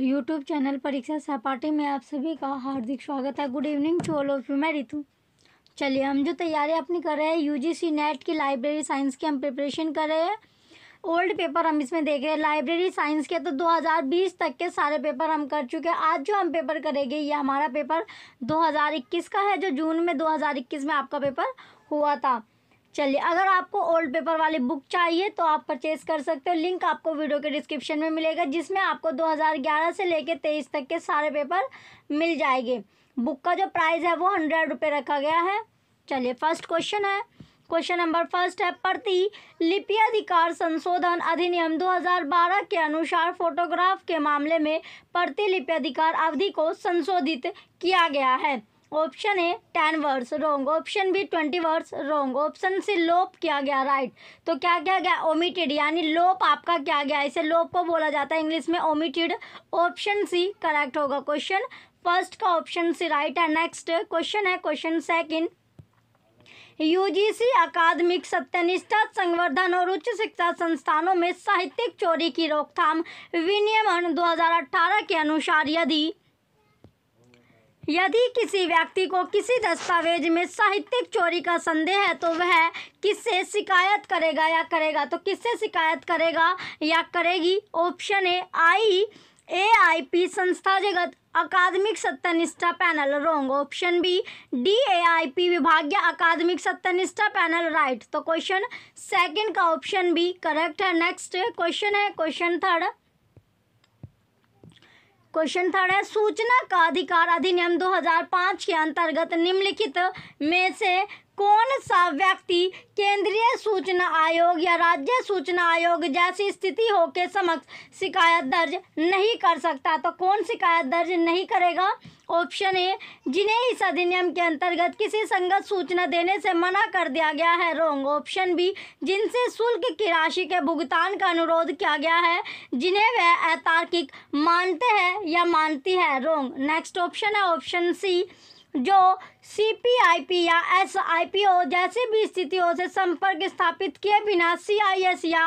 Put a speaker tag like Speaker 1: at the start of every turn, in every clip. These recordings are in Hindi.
Speaker 1: यूट्यूब चैनल परीक्षा सपाटी में आप सभी का हार्दिक स्वागत है good evening to all of you मैं रितु चलिए हम जो तैयारी अपनी कर रहे हैं यूजीसी नेट की लाइब्रेरी साइंस की हम प्रिपरेशन कर रहे हैं ओल्ड पेपर हम इसमें देख रहे हैं लाइब्रेरी साइंस के तो 2020 तक के सारे पेपर हम कर चुके हैं आज जो हम पेपर करेंगे ये हमारा पेपर 2021 का है जो जून में 2021 में आपका पेपर हुआ था चलिए अगर आपको ओल्ड पेपर वाली बुक चाहिए तो आप परचेज़ कर सकते हो लिंक आपको वीडियो के डिस्क्रिप्शन में मिलेगा जिसमें आपको 2011 से लेकर 23 तक के सारे पेपर मिल जाएंगे बुक का जो प्राइस है वो हंड्रेड रुपये रखा गया है चलिए फर्स्ट क्वेश्चन है क्वेश्चन नंबर फर्स्ट है प्रति लिपि अधिकार संशोधन अधिनियम 2012 के अनुसार फोटोग्राफ के मामले में लिपि अधिकार अवधि को संशोधित किया गया है option A ten words wrong option B twenty words wrong option C लोप किया गया राइट right. तो क्या क्या गया ओमिटेड यानी लोप आपका क्या गया इसे लोप को बोला जाता है इंग्लिश में ओमिटेड ऑप्शन सी करेक्ट होगा क्वेश्चन फर्स्ट का ऑप्शन सी राइट है नेक्स्ट क्वेश्चन है क्वेश्चन सेकेंड यूजीसी अकादमिक सत्यनिष्ठा संवर्धन और उच्च शिक्षा संस्थानों में साहित्यिक चोरी की रोकथाम विनियमन 2018 के अनुसार यदि यदि किसी व्यक्ति को किसी दस्तावेज में साहित्यिक चोरी का संदेह है तो वह किससे शिकायत करेगा या करेगा तो किससे शिकायत करेगा या करेगी option A I A I P संस्था जगत अकादमिक सत्यनिष्ठा panel wrong option B D A I P विभागीय अकादमिक सत्यनिष्ठा पैनल राइट तो क्वेश्चन सेकंड का ऑप्शन बी करेक्ट है नेक्स्ट क्वेश्चन है क्वेश्चन थर्ड क्वेश्चन थर्ड है सूचना का अधिकार अधिनियम 2005 के अंतर्गत निम्नलिखित में से कौन सा व्यक्ति केंद्रीय सूचना आयोग या राज्य सूचना आयोग जैसी स्थिति हो के समक्ष शिकायत दर्ज नहीं कर सकता तो कौन शिकायत दर्ज नहीं करेगा ऑप्शन ए जिन्हें इस अधिनियम के अंतर्गत किसी संगत सूचना देने से मना कर दिया गया है रोंग ऑप्शन बी जिनसे शुल्क की राशि के भुगतान का अनुरोध किया गया है जिन्हें वह अतार्किक मानते हैं या मानती है रोंग नेक्स्ट ऑप्शन है ऑप्शन सी जो सी पी आई पी या एस आई पी ओ जैसी भी स्थितियों से संपर्क स्थापित किए बिना सी आई एस या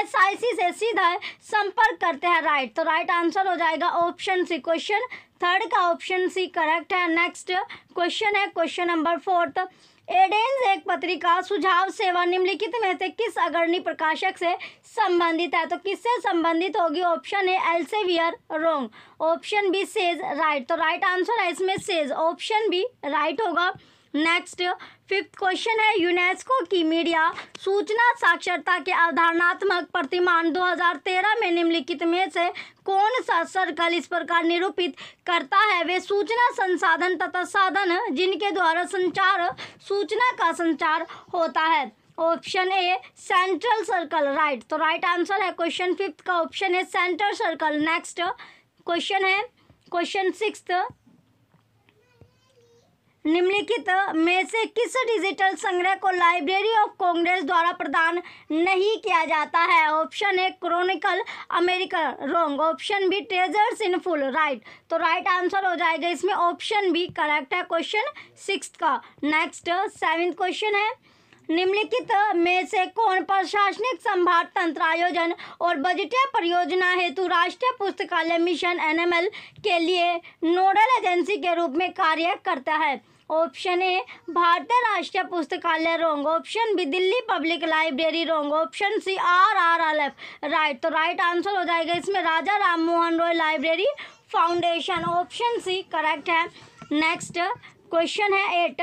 Speaker 1: एस आई सी से सीधा संपर्क करते हैं राइट तो राइट आंसर हो जाएगा ऑप्शन सी क्वेश्चन थर्ड का ऑप्शन सी करेक्ट है नेक्स्ट क्वेश्चन है क्वेश्चन नंबर फोर्थ एडेंस एक पत्रिका सुझाव सेवा निम्नलिखित में से किस अग्रणी प्रकाशक से संबंधित है तो किससे संबंधित होगी option A Elsevier wrong option B Sage right तो राइट आंसर है इसमें सेज ऑप्शन बी राइट होगा नेक्स्ट फिफ्थ क्वेश्चन है यूनेस्को की मीडिया सूचना साक्षरता के अवधारणात्मक प्रतिमान 2013 में निम्नलिखित में से कौन सा सर्कल इस प्रकार निरूपित करता है वे सूचना संसाधन तथा साधन जिनके द्वारा संचार सूचना का संचार होता है option A central circle right तो राइट आंसर है क्वेश्चन फिफ्थ का ऑप्शन है सेंट्रल सर्कल नेक्स्ट क्वेश्चन है क्वेश्चन सिक्स्थ निम्नलिखित में से किस डिजिटल संग्रह को लाइब्रेरी ऑफ कांग्रेस द्वारा प्रदान नहीं किया जाता है option A chronicle America wrong option B treasures in full right तो राइट आंसर हो जाएगा इसमें ऑप्शन बी करेक्ट है क्वेश्चन सिक्स का नेक्स्ट सेवेंथ क्वेश्चन है निम्नलिखित में से कौन प्रशासनिक संभार तंत्र आयोजन और बजटीय परियोजना हेतु राष्ट्रीय पुस्तकालय मिशन एनएमएल के लिए नोडल एजेंसी के रूप में कार्य करता है ऑप्शन ए भारतीय राष्ट्रीय पुस्तकालय wrong option B Delhi public library wrong option C R R L F right तो राइट आंसर हो जाएगा इसमें Raja Ram Mohan Roy library foundation option C correct है नेक्स्ट क्वेश्चन है एट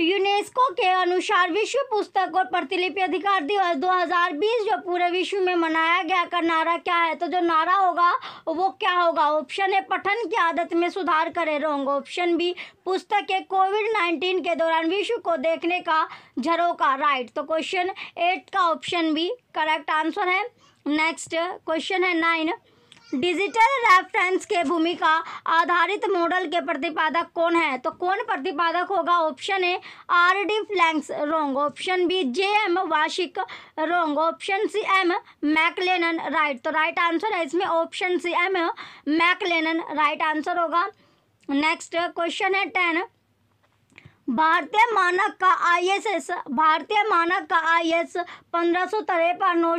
Speaker 1: यूनेस्को के अनुसार विश्व पुस्तक और प्रतिलिपि अधिकार दिवस 2020 जो पूरे विश्व में मनाया गया का नारा क्या है तो जो नारा होगा वो क्या होगा ऑप्शन ए पठन की आदत में सुधार करे रोंग ऑप्शन बी पुस्तक के कोविड 19 के दौरान विश्व को देखने का झरोका राइट तो क्वेश्चन एट का ऑप्शन बी करेक्ट आंसर है नेक्स्ट क्वेश्चन है नाइन डिजिटल रेफरेंस के भूमिका आधारित मॉडल के प्रतिपादक कौन है तो कौन प्रतिपादक होगा option A R D Flanks wrong option B J M Wasik wrong option C M McClennen right तो राइट आंसर है इसमें option C M McClennen right answer होगा नेक्स्ट क्वेश्चन है टेन भारतीय मानक का आईएसएस भारतीय मानक का आईएस पंद्रह सौ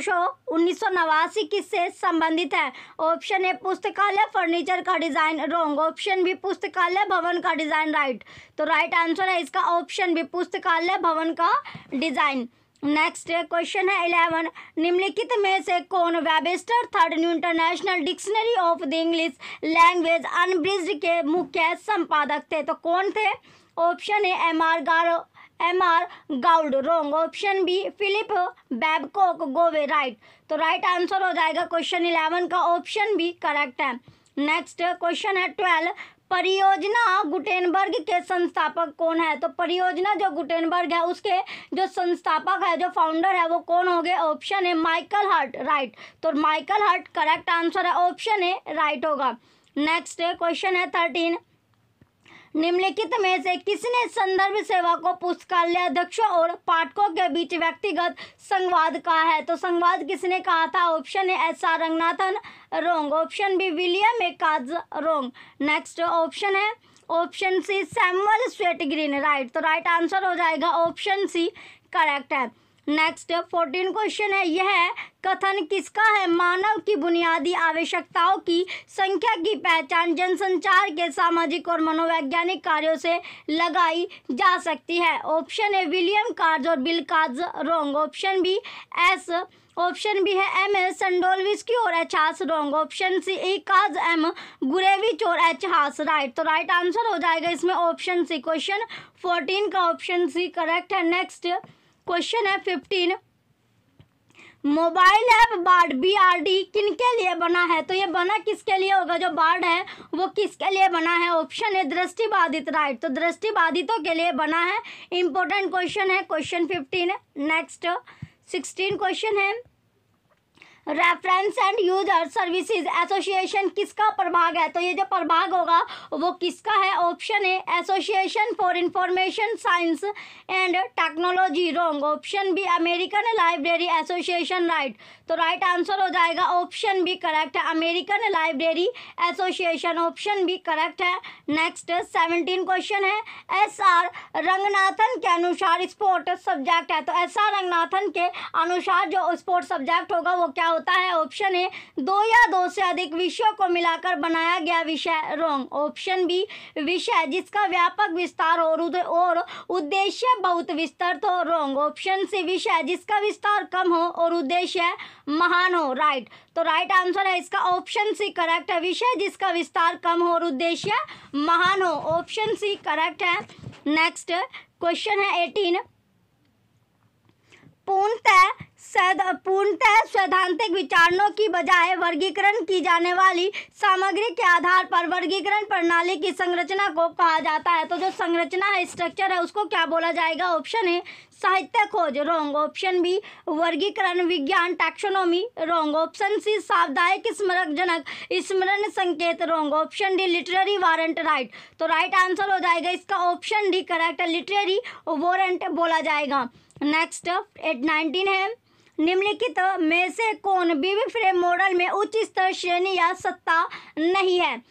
Speaker 1: सौ नवासी की से संबंधित है ऑप्शन ए पुस्तकालय फर्नीचर का डिज़ाइन रॉन्ग ऑप्शन बी पुस्तकालय भवन का डिज़ाइन राइट तो राइट आंसर है इसका ऑप्शन बी पुस्तकालय भवन का डिज़ाइन नेक्स्ट क्वेश्चन है इलेवन निम्नलिखित में से कौन Webster third new international dictionary of the English language unabridged के मुख्य संपादक थे तो कौन थे ऑप्शन ए एम आर गारो एम आर गाउड wrong option B Philip Babcock Gove right तो राइट आंसर हो जाएगा क्वेश्चन इलेवन का ऑप्शन बी करेक्ट है नेक्स्ट क्वेश्चन है ट्वेल्व परियोजना गुटेनबर्ग के संस्थापक कौन है तो परियोजना जो गुटेनबर्ग है उसके जो संस्थापक है जो फाउंडर है वो कौन हो गए ऑप्शन है माइकल हर्ट राइट तो माइकल हर्ट करेक्ट आंसर है ऑप्शन ए राइट होगा नेक्स्ट क्वेश्चन है थर्टीन निम्नलिखित में से किसने संदर्भ सेवा को पुस्तकालय अध्यक्षों और पाठकों के बीच व्यक्तिगत संवाद कहा है तो संवाद किसने कहा था option A S R Ranganathan wrong option B William A Katz wrong next option है option C Samuel Swett Green right तो राइट आंसर हो जाएगा ऑप्शन सी करेक्ट है नेक्स्ट फोर्टीन क्वेश्चन है यह कथन किसका है मानव की बुनियादी आवश्यकताओं की संख्या की पहचान जनसंचार के सामाजिक और मनोवैज्ञानिक कार्यों से लगाई जा सकती है ऑप्शन ए विलियम कार्ज और Bill Katz wrong option B S option B है एम एस संडोलविस्की और H Haas wrong option C A Katz M Gurevich और एच हास राइट तो राइट आंसर हो जाएगा इसमें ऑप्शन सी क्वेश्चन फोर्टीन का ऑप्शन सी करेक्ट है नेक्स्ट क्वेश्चन है fifteen mobile app bard B R D किन के लिए बना है तो ये बना किसके लिए होगा जो बार्ड है वो किसके लिए बना है ऑप्शन है दृष्टिबाधित राइट तो दृष्टिबाधितों के लिए बना है इंपॉर्टेंट क्वेश्चन है question fifteen next sixteen question है reference and user services association किसका प्रभाग है तो ये जो प्रभाग होगा वो किसका है option A association for information science and technology wrong option B American library association right तो राइट आंसर हो जाएगा ऑप्शन बी करेक्ट है American library association option B correct है नेक्स्ट सेवनटीन क्वेश्चन है एस आर रंगनाथन के अनुसार स्पोर्ट सब्जेक्ट है तो एस आर रंगनाथन के अनुसार जो स्पोर्ट सब्जेक्ट होगा वो क्या होता है ऑप्शन ए दो या दो से अधिक विषयों को मिलाकर बनाया गया विषय रोंग ऑप्शन बी विषय जिसका व्यापक विस्तार और और उद्देश्य बहुत विस्तृत हो रोंग ऑप्शन सी विषय जिसका विस्तार कम हो और उद्देश्य महान हो राइट तो राइट आंसर है इसका ऑप्शन सी करेक्ट है विषय जिसका विस्तार कम हो और उद्देश्य महान हो ऑप्शन सी करेक्ट है नेक्स्ट क्वेश्चन है एटीन पूर्णतः पूर्णतः सैद्धांतिक विचारणों की बजाय वर्गीकरण की जाने वाली सामग्री के आधार पर वर्गीकरण प्रणाली की संरचना को कहा जाता है तो जो संरचना है स्ट्रक्चर है उसको क्या बोला जाएगा ऑप्शन है साहित्य खोज रोंग ऑप्शन बी वर्गीकरण विज्ञान टैक्सोनॉमी रोंग ऑप्शन सी स्मरक जनक स्मरण संकेत wrong option D literary warrant right तो राइट आंसर हो जाएगा इसका option D correct literary warrant बोला जाएगा नेक्स्ट एट नाइनटीन है निम्नलिखित में से कौन बीबी फ्रेम मॉडल में उच्च स्तर श्रेणी या सत्ता नहीं है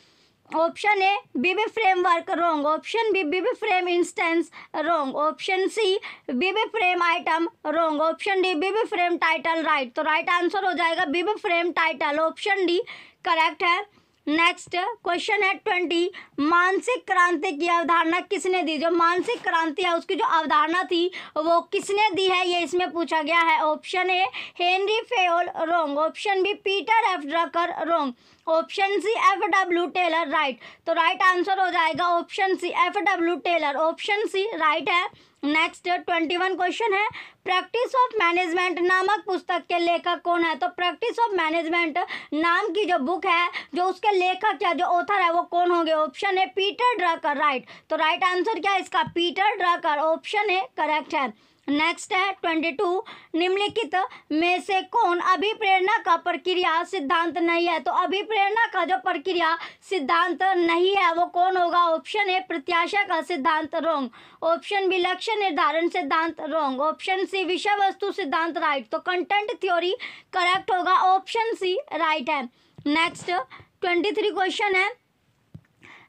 Speaker 1: option A bib framework wrong option B bib frame instance wrong option C bib frame item wrong option D bib frame title right तो राइट आंसर हो जाएगा bib frame title option D correct है नेक्स्ट क्वेश्चन है ट्वेंटी मानसिक क्रांति की अवधारणा किसने दी जो मानसिक क्रांति है उसकी जो अवधारणा थी वो किसने दी है ये इसमें पूछा गया है option A Henri Fayol wrong option B Peter F Drucker wrong option C F W Taylor right तो राइट आंसर हो जाएगा option C F W Taylor option C right है नेक्स्ट ट्वेंटी वन क्वेश्चन है प्रैक्टिस ऑफ मैनेजमेंट नामक पुस्तक के लेखक कौन है तो प्रैक्टिस ऑफ मैनेजमेंट नाम की जो बुक है जो उसके लेखक या जो ऑथर है वो कौन होंगे ऑप्शन है पीटर ड्रकर राइट तो राइट आंसर क्या है इसका पीटर ड्रकर ऑप्शन है करेक्ट है नेक्स्ट है ट्वेंटी टू निम्नलिखित में से कौन अभिप्रेरणा का प्रक्रिया सिद्धांत नहीं है तो अभिप्रेरणा का जो प्रक्रिया सिद्धांत नहीं है वो कौन होगा ऑप्शन है प्रत्याशा का सिद्धांत रोंग ऑप्शन बी लक्ष्य निर्धारण सिद्धांत रॉन्ग ऑप्शन सी विषय वस्तु सिद्धांत राइट तो कंटेंट थ्योरी करेक्ट होगा ऑप्शन सी राइट है नेक्स्ट ट्वेंटी थ्री क्वेश्चन है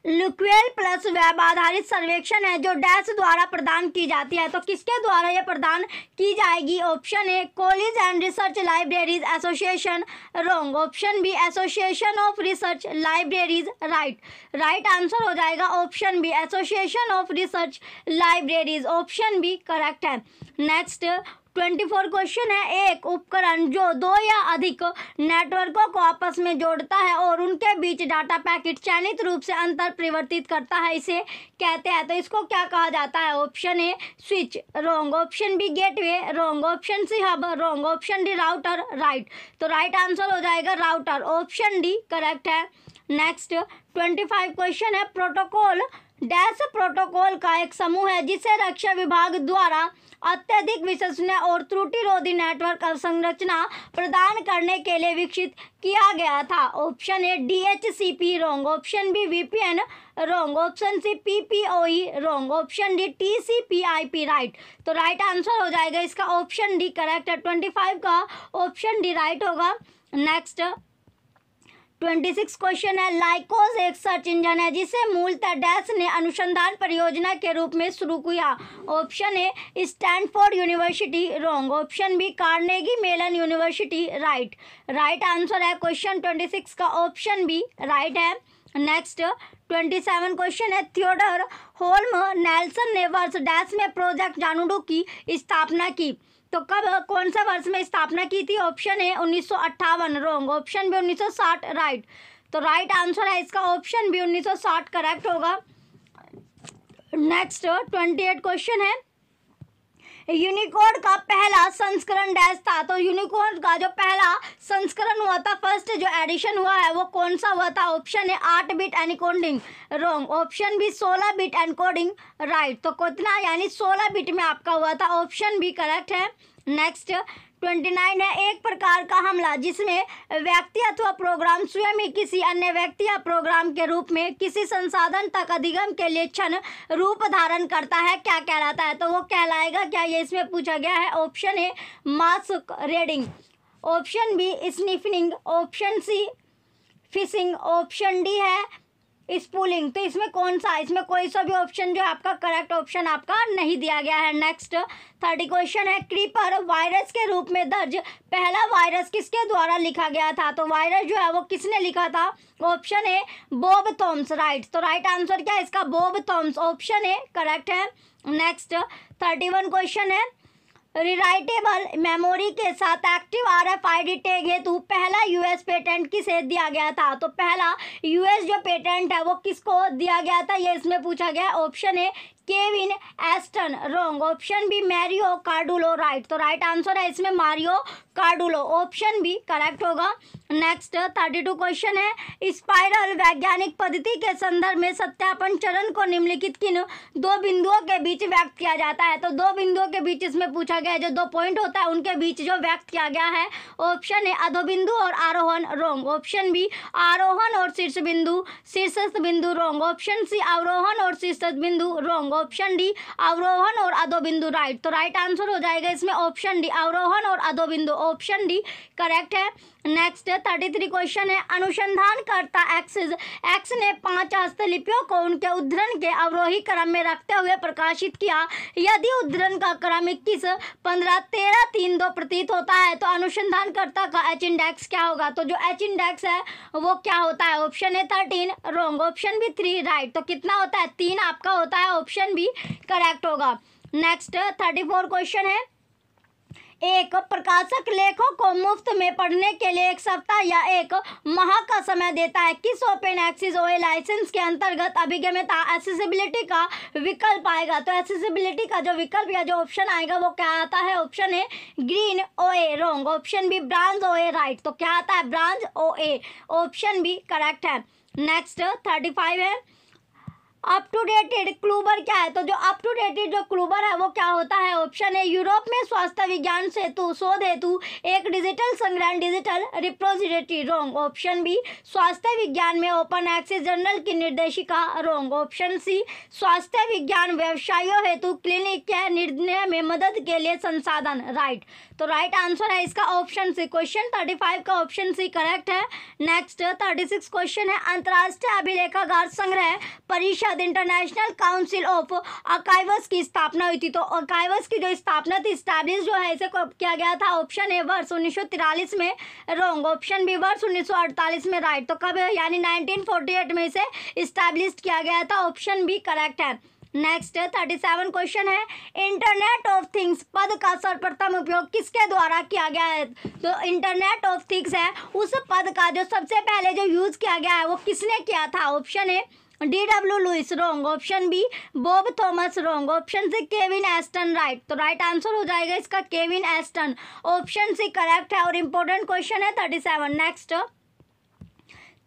Speaker 1: लिक्वेल प्लस वेब आधारित सर्वेक्षण है जो डैश द्वारा प्रदान की जाती है तो किसके द्वारा ये प्रदान की जाएगी option A college and research libraries association wrong option B association of research libraries right right answer हो जाएगा option B association of research libraries option B correct है नेक्स्ट ट्वेंटी फोर क्वेश्चन है एक उपकरण जो दो या अधिक नेटवर्कों को आपस में जोड़ता है और उनके बीच डाटा पैकेट चयनित रूप से अंतर परिवर्तित करता है इसे कहते हैं तो इसको क्या कहा जाता है option A switch wrong option B gateway wrong option C hub wrong option D router right तो राइट आंसर हो जाएगा राउटर ऑप्शन डी करेक्ट है नेक्स्ट ट्वेंटी फाइव क्वेश्चन है प्रोटोकॉल डैश प्रोटोकॉल का एक समूह है जिसे रक्षा विभाग द्वारा अत्यधिक विश्वसनीय और त्रुटि रोधी नेटवर्क अवसंरचना प्रदान करने के लिए विकसित किया गया था option A D H C P wrong option B V P N wrong option C P P O E wrong option D T C P I P right तो राइट आंसर हो जाएगा इसका ऑप्शन डी करेक्ट है ट्वेंटी फाइव का ऑप्शन डी राइट होगा नेक्स्ट ट्वेंटी सिक्स क्वेश्चन है लाइकोज एक सर्च इंजन है जिसे मूलतः डैश ने अनुसंधान परियोजना के रूप में शुरू किया option A Stanford university wrong option B Carnegie Mellon university right right answer है क्वेश्चन ट्वेंटी सिक्स का ऑप्शन बी राइट है नेक्स्ट ट्वेंटी सेवन क्वेश्चन है थियोडर होल्म नेल्सन ने वर्ष डैश में प्रोजेक्ट जानूडो की स्थापना की तो कब कौन सा वर्ष में स्थापना की थी ऑप्शन है उन्नीस रॉन्ग ऑप्शन भी साठ राइट तो राइट आंसर है इसका ऑप्शन भी 1960 करेक्ट होगा नेक्स्ट ट्वेंटी एट क्वेश्चन है यूनिकोड का पहला संस्करण डैश था तो यूनिकोड का जो पहला संस्करण हुआ था फर्स्ट जो एडिशन हुआ है वो कौन सा हुआ था ऑप्शन है आठ bit encoding wrong option B सोलह बिट एंड कोडिंग राइट तो कितना यानी सोलह बिट में आपका हुआ था ऑप्शन भी करेक्ट है नेक्स्ट ट्वेंटी नाइन है एक प्रकार का हमला जिसमें व्यक्ति अथवा प्रोग्राम स्वयं ही किसी अन्य व्यक्ति या प्रोग्राम के रूप में किसी संसाधन तक अधिगम के लिए क्षण रूप धारण करता है क्या कहलाता है तो वो कहलाएगा क्या ये इसमें पूछा गया है option A masquerading option B sniffing option C phishing option D है स्पूलिंग तो इसमें कौन सा इसमें कोई सा भी ऑप्शन जो है आपका करेक्ट ऑप्शन आपका नहीं दिया गया है नेक्स्ट थर्टी क्वेश्चन है क्रीपर वायरस के रूप में दर्ज पहला वायरस किसके द्वारा लिखा गया था तो वायरस जो है वो किसने लिखा था option A Bob Thomas right तो राइट आंसर क्या है इसका Bob Thomas option A correct है नेक्स्ट थर्टी वन क्वेश्चन है रिराइटेबल मेमोरी के साथ active R F I D tag हेतु पहला यूएस पेटेंट किसे दिया गया था तो पहला यूएस जो पेटेंट है वो किसको दिया गया था ये इसमें पूछा गया option A Kevin Ashton wrong option B Mario Cardullo right तो राइट आंसर है इसमें Mario Cardullo option B correct होगा नेक्स्ट थर्टी टू क्वेश्चन है स्पाइरल वैज्ञानिक पद्धति के संदर्भ में सत्यापन चरण को निम्नलिखित किन दो बिंदुओं के बीच व्यक्त किया जाता है तो दो बिंदुओं के बीच इसमें पूछा गया है जो दो पॉइंट होता है उनके बीच जो व्यक्त किया गया है ऑप्शन है अधोबिंदु और आरोहण रोंग ऑप्शन बी आरोहण और शीर्ष बिंदु शीर्षस्थ बिंदु रोंग ऑप्शन सी अवरोहण और शीर्षस्थ बिंदु रोंग होगा ऑप्शन डी अवरोहन और अधोबिंदु राइट तो राइट आंसर हो जाएगा इसमें ऑप्शन डी अवरोहन और अधोबिंदु ऑप्शन डी करेक्ट है नेक्स्ट थर्टी थ्री क्वेश्चन है अनुसंधानकर्ता एक्स एक्स ने पांच हस्तलिपियों को उनके उद्धरण के अवरोही क्रम में रखते हुए प्रकाशित किया यदि उद्धरण का क्रम इक्कीस पंद्रह तेरह तीन दो प्रतीत होता है तो अनुसंधानकर्ता का एच इंडेक्स क्या होगा तो जो एच इंडेक्स है वो क्या होता है ऑप्शन है thirteen wrong option B three right तो कितना होता है तीन आपका होता है ऑप्शन भी करेक्ट होगा नेक्स्ट थर्टी फोर क्वेश्चन है एक प्रकाशक लेखों को मुफ्त में पढ़ने के लिए एक सप्ताह या एक माह का समय देता है किस ओपन एक्सिस ओए लाइसेंस के अंतर्गत अभिगम्यता एसेसिबिलिटी का विकल्प आएगा तो एसेसिबिलिटी का जो विकल्प या जो ऑप्शन आएगा वो क्या आता है ऑप्शन है green O A wrong option B bronze O A right तो क्या आता है bronze O A option B correct है नेक्स्ट थर्टी फाइव है अप टू डेटेड क्लूबर क्या है तो जो अप टू डेटेड जो क्लूबर है वो क्या होता है ऑप्शन है यूरोप में स्वास्थ्य विज्ञान सेतु शोध हेतु एक डिजिटल संग्रहण digital representative wrong option B स्वास्थ्य विज्ञान में ओपन एक्सेस जनरल की निर्देशिका रोंग ऑप्शन सी स्वास्थ्य विज्ञान व्यवसायों हेतु क्लिनिक के निर्णय में मदद के लिए संसाधन राइट तो राइट आंसर है इसका option C question thirty five का ऑप्शन सी करेक्ट है नेक्स्ट थर्टी सिक्स क्वेश्चन है अंतर्राष्ट्रीय अभिलेखागार संग्रह परिषद इंटरनेशनल काउंसिल ऑफ अकाइवस की स्थापना हुई थी तो अकाइवस की जो स्थापना थी स्टैब्लिश जो है इसे किया गया था ऑप्शन ए वर्ष उन्नीस में रॉन्ग ऑप्शन बी वर्ष उन्नीस में राइट तो कब यानी नाइनटीन में इसे स्टैब्लिश किया गया था ऑप्शन बी करेक्ट है नेक्स्ट थर्टी सेवन क्वेश्चन है इंटरनेट ऑफ थिंग्स पद का सर्वप्रथम उपयोग किसके द्वारा किया गया है जो इंटरनेट ऑफ थिंग्स है उस पद का जो सबसे पहले जो यूज़ किया गया है वो किसने किया था option A D W Lewis wrong option B Bob Thomas wrong option C Kevin Ashton right तो राइट आंसर हो जाएगा इसका Kevin Ashton option C correct है और इंपॉर्टेंट क्वेश्चन है thirty seven next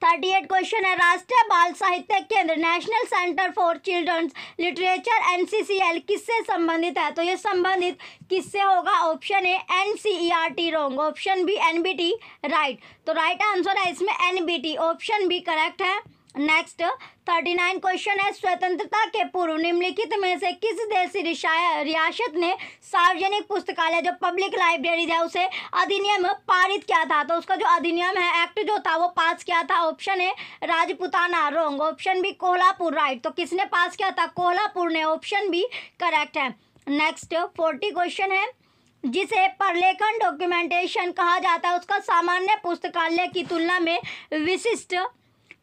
Speaker 1: thirty eight question है राष्ट्रीय बाल साहित्य केंद्र national centre for children's literature N C C L किससे संबंधित है तो ये संबंधित किससे होगा option A N C E R T wrong option B N B T right तो राइट आंसर है इसमें N B T option B correct है नेक्स्ट थर्टी नाइन क्वेश्चन है स्वतंत्रता के पूर्व निम्नलिखित में से किस देशी रियासत ने सार्वजनिक पुस्तकालय जो पब्लिक लाइब्रेरीज है उसे अधिनियम पारित किया था तो उसका जो अधिनियम है एक्ट जो था वो पास किया था ऑप्शन है Rajputana wrong option B Kolhapur right तो किसने पास किया था कोल्हापुर ने ऑप्शन बी करेक्ट है नेक्स्ट फोर्टी क्वेश्चन है जिसे परलेखन डॉक्यूमेंटेशन कहा जाता है उसका सामान्य पुस्तकालय की तुलना में विशिष्ट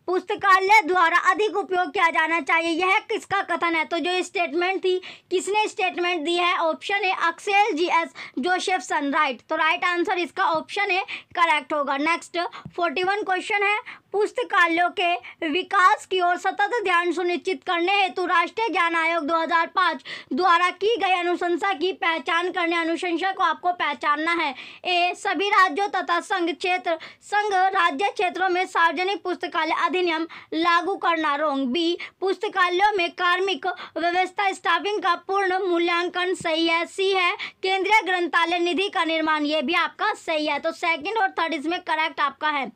Speaker 1: पुस्तकालय द्वारा अधिक उपयोग किया जाना चाहिए यह किसका कथन है तो जो स्टेटमेंट थी किसने स्टेटमेंट दी है ऑप्शन है Axel G S Joseph right तो राइट आंसर इसका ऑप्शन है करेक्ट होगा नेक्स्ट फोर्टी वन क्वेश्चन है पुस्तकालयों के विकास की ओर सतत ध्यान सुनिश्चित करने हेतु राष्ट्रीय ज्ञान आयोग 2005 द्वारा की गई अनुशंसा की पहचान करने अनुशंसा को आपको पहचानना है ए सभी राज्यों तथा संघ क्षेत्र संघ राज्य क्षेत्रों में सार्वजनिक पुस्तकालय अधिनियम लागू करना रोंग बी पुस्तकालयों में कार्मिक व्यवस्था स्टाफिंग का पूर्ण मूल्यांकन सही है सी है केंद्रीय ग्रंथालय निधि का निर्माण ये भी आपका सही है तो सेकेंड और थर्ड इसमें करेक्ट आपका है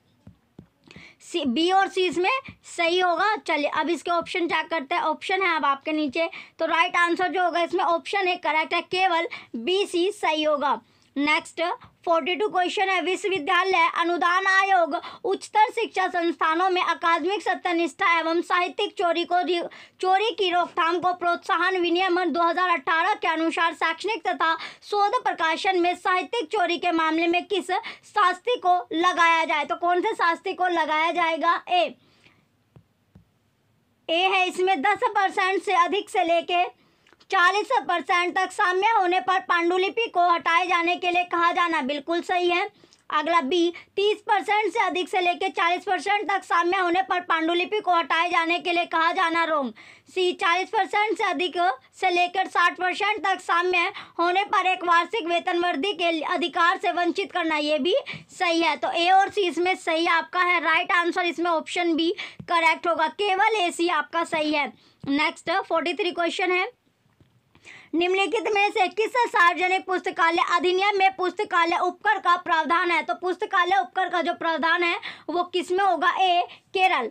Speaker 1: सी बी और सी इसमें सही होगा चलिए अब इसके ऑप्शन चेक करते हैं ऑप्शन है अब आपके नीचे तो राइट आंसर जो होगा इसमें ऑप्शन है करेक्ट है केवल बी सी सही होगा नेक्स्ट फोर्टी टू क्वेश्चन है विश्वविद्यालय अनुदान आयोग उच्चतर शिक्षा संस्थानों में अकादमिक सत्यनिष्ठा एवं साहित्यिक चोरी को चोरी की रोकथाम को प्रोत्साहन विनियमन 2018 के अनुसार शैक्षणिक तथा शोध प्रकाशन में साहित्यिक चोरी के मामले में किस शास्त्री को लगाया जाए तो कौन से शास्त्री को लगाया जाएगा ए ए है इसमें दस परसेंट से अधिक से लेके 40 परसेंट तक साम्य होने पर पांडुलिपि को हटाए जाने के लिए कहा जाना बिल्कुल सही है अगला बी तीस परसेंट से अधिक से लेकर चालीस परसेंट तक साम्य होने पर पांडुलिपि को हटाए जाने के लिए कहा जाना रोम सी चालीस परसेंट से अधिक से लेकर साठ परसेंट तक साम्य होने पर एक वार्षिक वेतन वृद्धि के अधिकार से वंचित करना ये भी सही है तो ए और सी इसमें सही आपका है राइट आंसर इसमें ऑप्शन बी करेक्ट होगा केवल ए सी आपका सही है नेक्स्ट फोर्टी थ्री क्वेश्चन है निम्नलिखित में से किस सार्वजनिक पुस्तकालय अधिनियम में पुस्तकालय उपकर का प्रावधान है तो पुस्तकालय उपकर का जो प्रावधान है वो किस में होगा ए केरल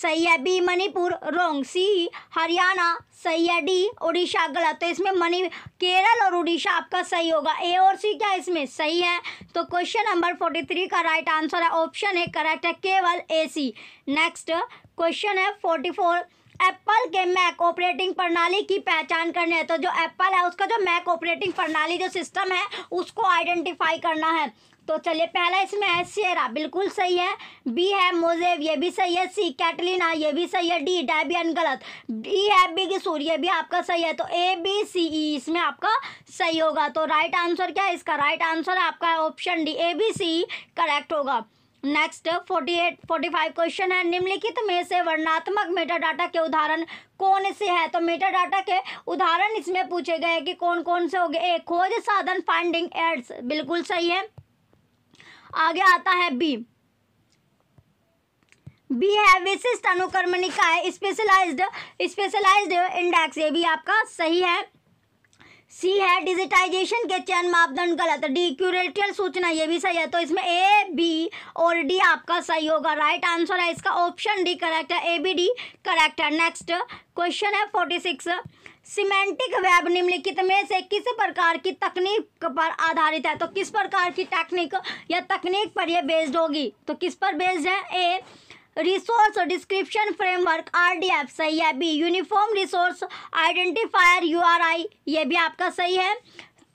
Speaker 1: सही है B Manipur wrong C Haryana सही है डी उड़ीसा गलत तो इसमें मणि केरल और उड़ीसा आपका सही होगा ए और सी क्या इसमें सही है तो क्वेश्चन नंबर फोर्टी थ्री का राइट आंसर है ऑप्शन है करेक्ट है केवल ए सी नेक्स्ट क्वेश्चन है फोर्टी फोर एप्पल के मैक ऑपरेटिंग प्रणाली की पहचान करनी है तो जो एप्पल है उसका जो मैक ऑपरेटिंग प्रणाली जो सिस्टम है उसको आइडेंटिफाई करना है तो चलिए पहला इसमें है सियरा बिल्कुल सही है बी है मोजेव ये भी सही है सी कैटलिना ये भी सही है डी डैबियन गलत डी e है बिग सूर ये भी आपका सही है तो ए बी सी ई इसमें आपका सही होगा तो राइट आंसर क्या है इसका राइट आंसर आपका option D A B C correct होगा नेक्स्ट 48, 45 क्वेश्चन है निम्नलिखित में से वर्णात्मक मेटा डाटा के उदाहरण कौन से है तो मेटा डाटा के उदाहरण इसमें पूछे गए कि कौन कौन से हो गए ए खोज साधन फाइंडिंग एड्स बिल्कुल सही है आगे आता है बी बी है विशिष्ट अनुक्रमणिका है स्पेशलाइज्ड स्पेशलाइज्ड इंडेक्स ये भी आपका सही है सी है डिजिटाइजेशन के चयन मापदंड गलत डी क्यूरेटियल सूचना ये भी सही है तो इसमें ए बी और डी आपका सही होगा राइट आंसर है इसका ऑप्शन डी करेक्ट है ए बी डी करेक्ट है नेक्स्ट क्वेश्चन है फोर्टी सिक्स सीमेंटिक वेब निम्नलिखित में से किस प्रकार की तकनीक पर आधारित है तो किस प्रकार की टेक्निक या तकनीक पर यह बेस्ड होगी तो किस पर बेस्ड है A resource description framework R D F सही है B uniform resource identifier U R I ये भी आपका सही है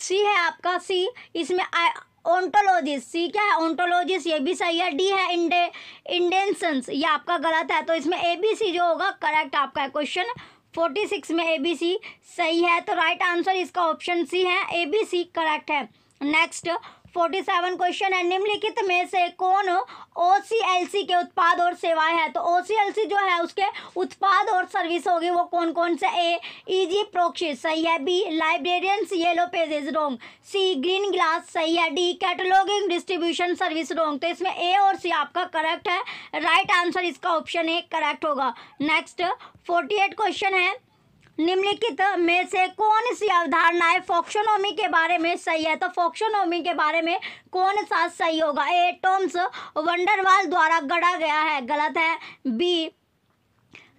Speaker 1: सी है आपका सी इसमें ओंटोलॉजिस सी क्या है ओंटोलॉजिस्ट ये भी सही है डी है इंडे इंडेंसन्स ये आपका गलत है तो इसमें ए बी सी जो होगा करेक्ट आपका है क्वेश्चन फोर्टी सिक्स में ए बी सी सही है तो राइट आंसर इसका ऑप्शन सी है ए बी सी करेक्ट है नेक्स्ट फोर्टी सेवन क्वेश्चन है निम्नलिखित में से कौन ओ के उत्पाद और सेवाएं हैं तो ओ जो है उसके उत्पाद और सर्विस होगी वो कौन कौन से ए ईजी e प्रोक्षित सही है B librarians yellow pages wrong C green glass सही है D cataloguing distribution service wrong तो इसमें ए और सी आपका करेक्ट है राइट right आंसर इसका ऑप्शन ए करेक्ट होगा नेक्स्ट फोर्टी एट क्वेश्चन है निम्नलिखित में से कौन सी अवधारणाएं फोक्शोनोमी के बारे में सही है तो फोक्शोनोमी के बारे में कौन सा सही होगा ए टोम्स वंडरवाल द्वारा गढ़ा गया है गलत है बी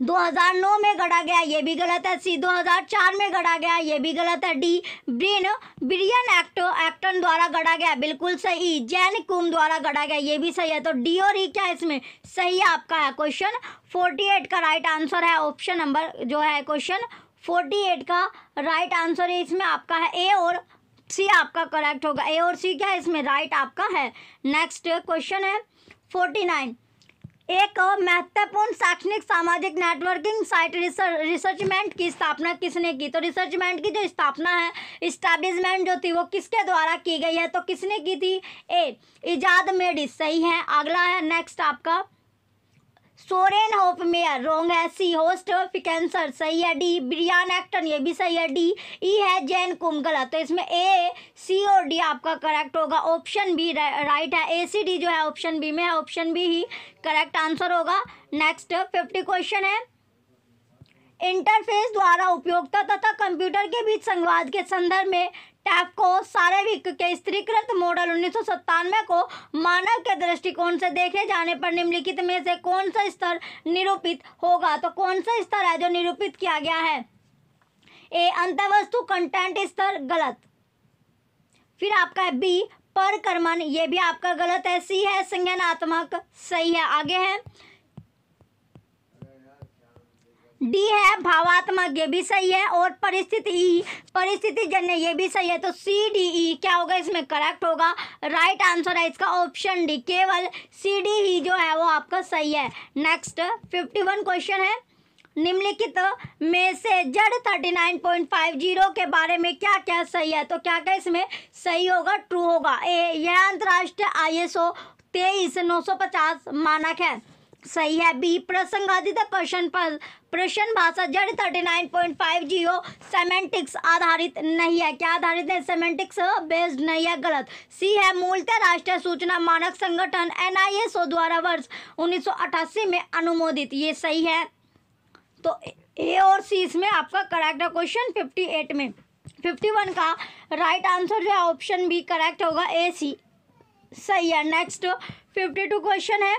Speaker 1: 2009 में गढ़ा गया ये भी गलत है सी 2004 में गढ़ा गया ये भी गलत है D Brin Brian act Acton द्वारा गढ़ा गया बिल्कुल सही जैन कुम द्वारा गढ़ा गया ये भी सही है तो डी और ई क्या इसमें सही आपका है क्वेश्चन 48 का राइट आंसर है ऑप्शन नंबर जो है क्वेश्चन फोर्टी एट का राइट आंसर है इसमें आपका है ए और सी आपका करेक्ट होगा ए और सी क्या है इसमें राइट आपका है नेक्स्ट क्वेश्चन है फोर्टी नाइन एक महत्वपूर्ण शैक्षणिक सामाजिक नेटवर्किंग साइट रिसर्चमेंट की स्थापना किसने की तो रिसर्चमेंट की जो स्थापना है इस्टेब्लिशमेंट जो थी वो किसके द्वारा की गई है तो किसने की थी ए इजाद मेडिस सही है अगला है नेक्स्ट आपका सोरेन होप मेयर रोंग है सी होस्ट फिकेंसर सही है डी ब्रियान एक्टन ये भी सही है डी ई e है जैन कुम गलत तो इसमें ए सी और डी आपका करेक्ट होगा ऑप्शन बी राइट है ए सी डी जो है ऑप्शन बी में है ऑप्शन बी ही करेक्ट आंसर होगा नेक्स्ट फिफ्टी क्वेश्चन है इंटरफेस द्वारा उपयोगता तथा कंप्यूटर के बीच संवाद के संदर्भ में टैप को सारे विक के स्त्रीकृत मॉडल उन्नीस को मानव के दृष्टिकोण से देखे जाने पर निम्नलिखित में से कौन सा स्तर निरूपित होगा तो कौन सा स्तर है जो निरूपित किया गया है ए अंतवस्तु कंटेंट स्तर गलत फिर आपका है बी परकर्मन ये भी आपका गलत है सी है संज्ञानात्मक सही है आगे है डी है भावात्मक ये भी सही है और परिस्थिति ई परिस्थिति जन्य ये भी सही है तो सी डी ई क्या होगा इसमें करेक्ट होगा राइट आंसर है इसका ऑप्शन डी केवल सी डी ई जो है वो आपका सही है नेक्स्ट फिफ्टी वन क्वेश्चन है निम्नलिखित में से Z thirty nine point five zero के बारे में क्या क्या सही है तो क्या क्या इसमें सही होगा ट्रू होगा ए यह अंतर्राष्ट्रीय आई एस ओ तेईस नौ सौ पचास मानक है सही है बी प्रसंगाधित प्रश्न पर प्रश्न भाषा Z thirty nine point five zero semantics आधारित नहीं है क्या आधारित है सेमेंटिक्स बेस्ड नहीं है गलत सी है मूलतः राष्ट्रीय सूचना मानक संगठन एन आई एस ओ द्वारा वर्ष उन्नीस सौ अट्ठासी में अनुमोदित ये सही है तो ए और सी इसमें आपका करेक्ट है क्वेश्चन फिफ्टी एट में फिफ्टी वन का राइट आंसर जो है ऑप्शन बी करेक्ट होगा ए सी सही है नेक्स्ट फिफ्टी टू क्वेश्चन है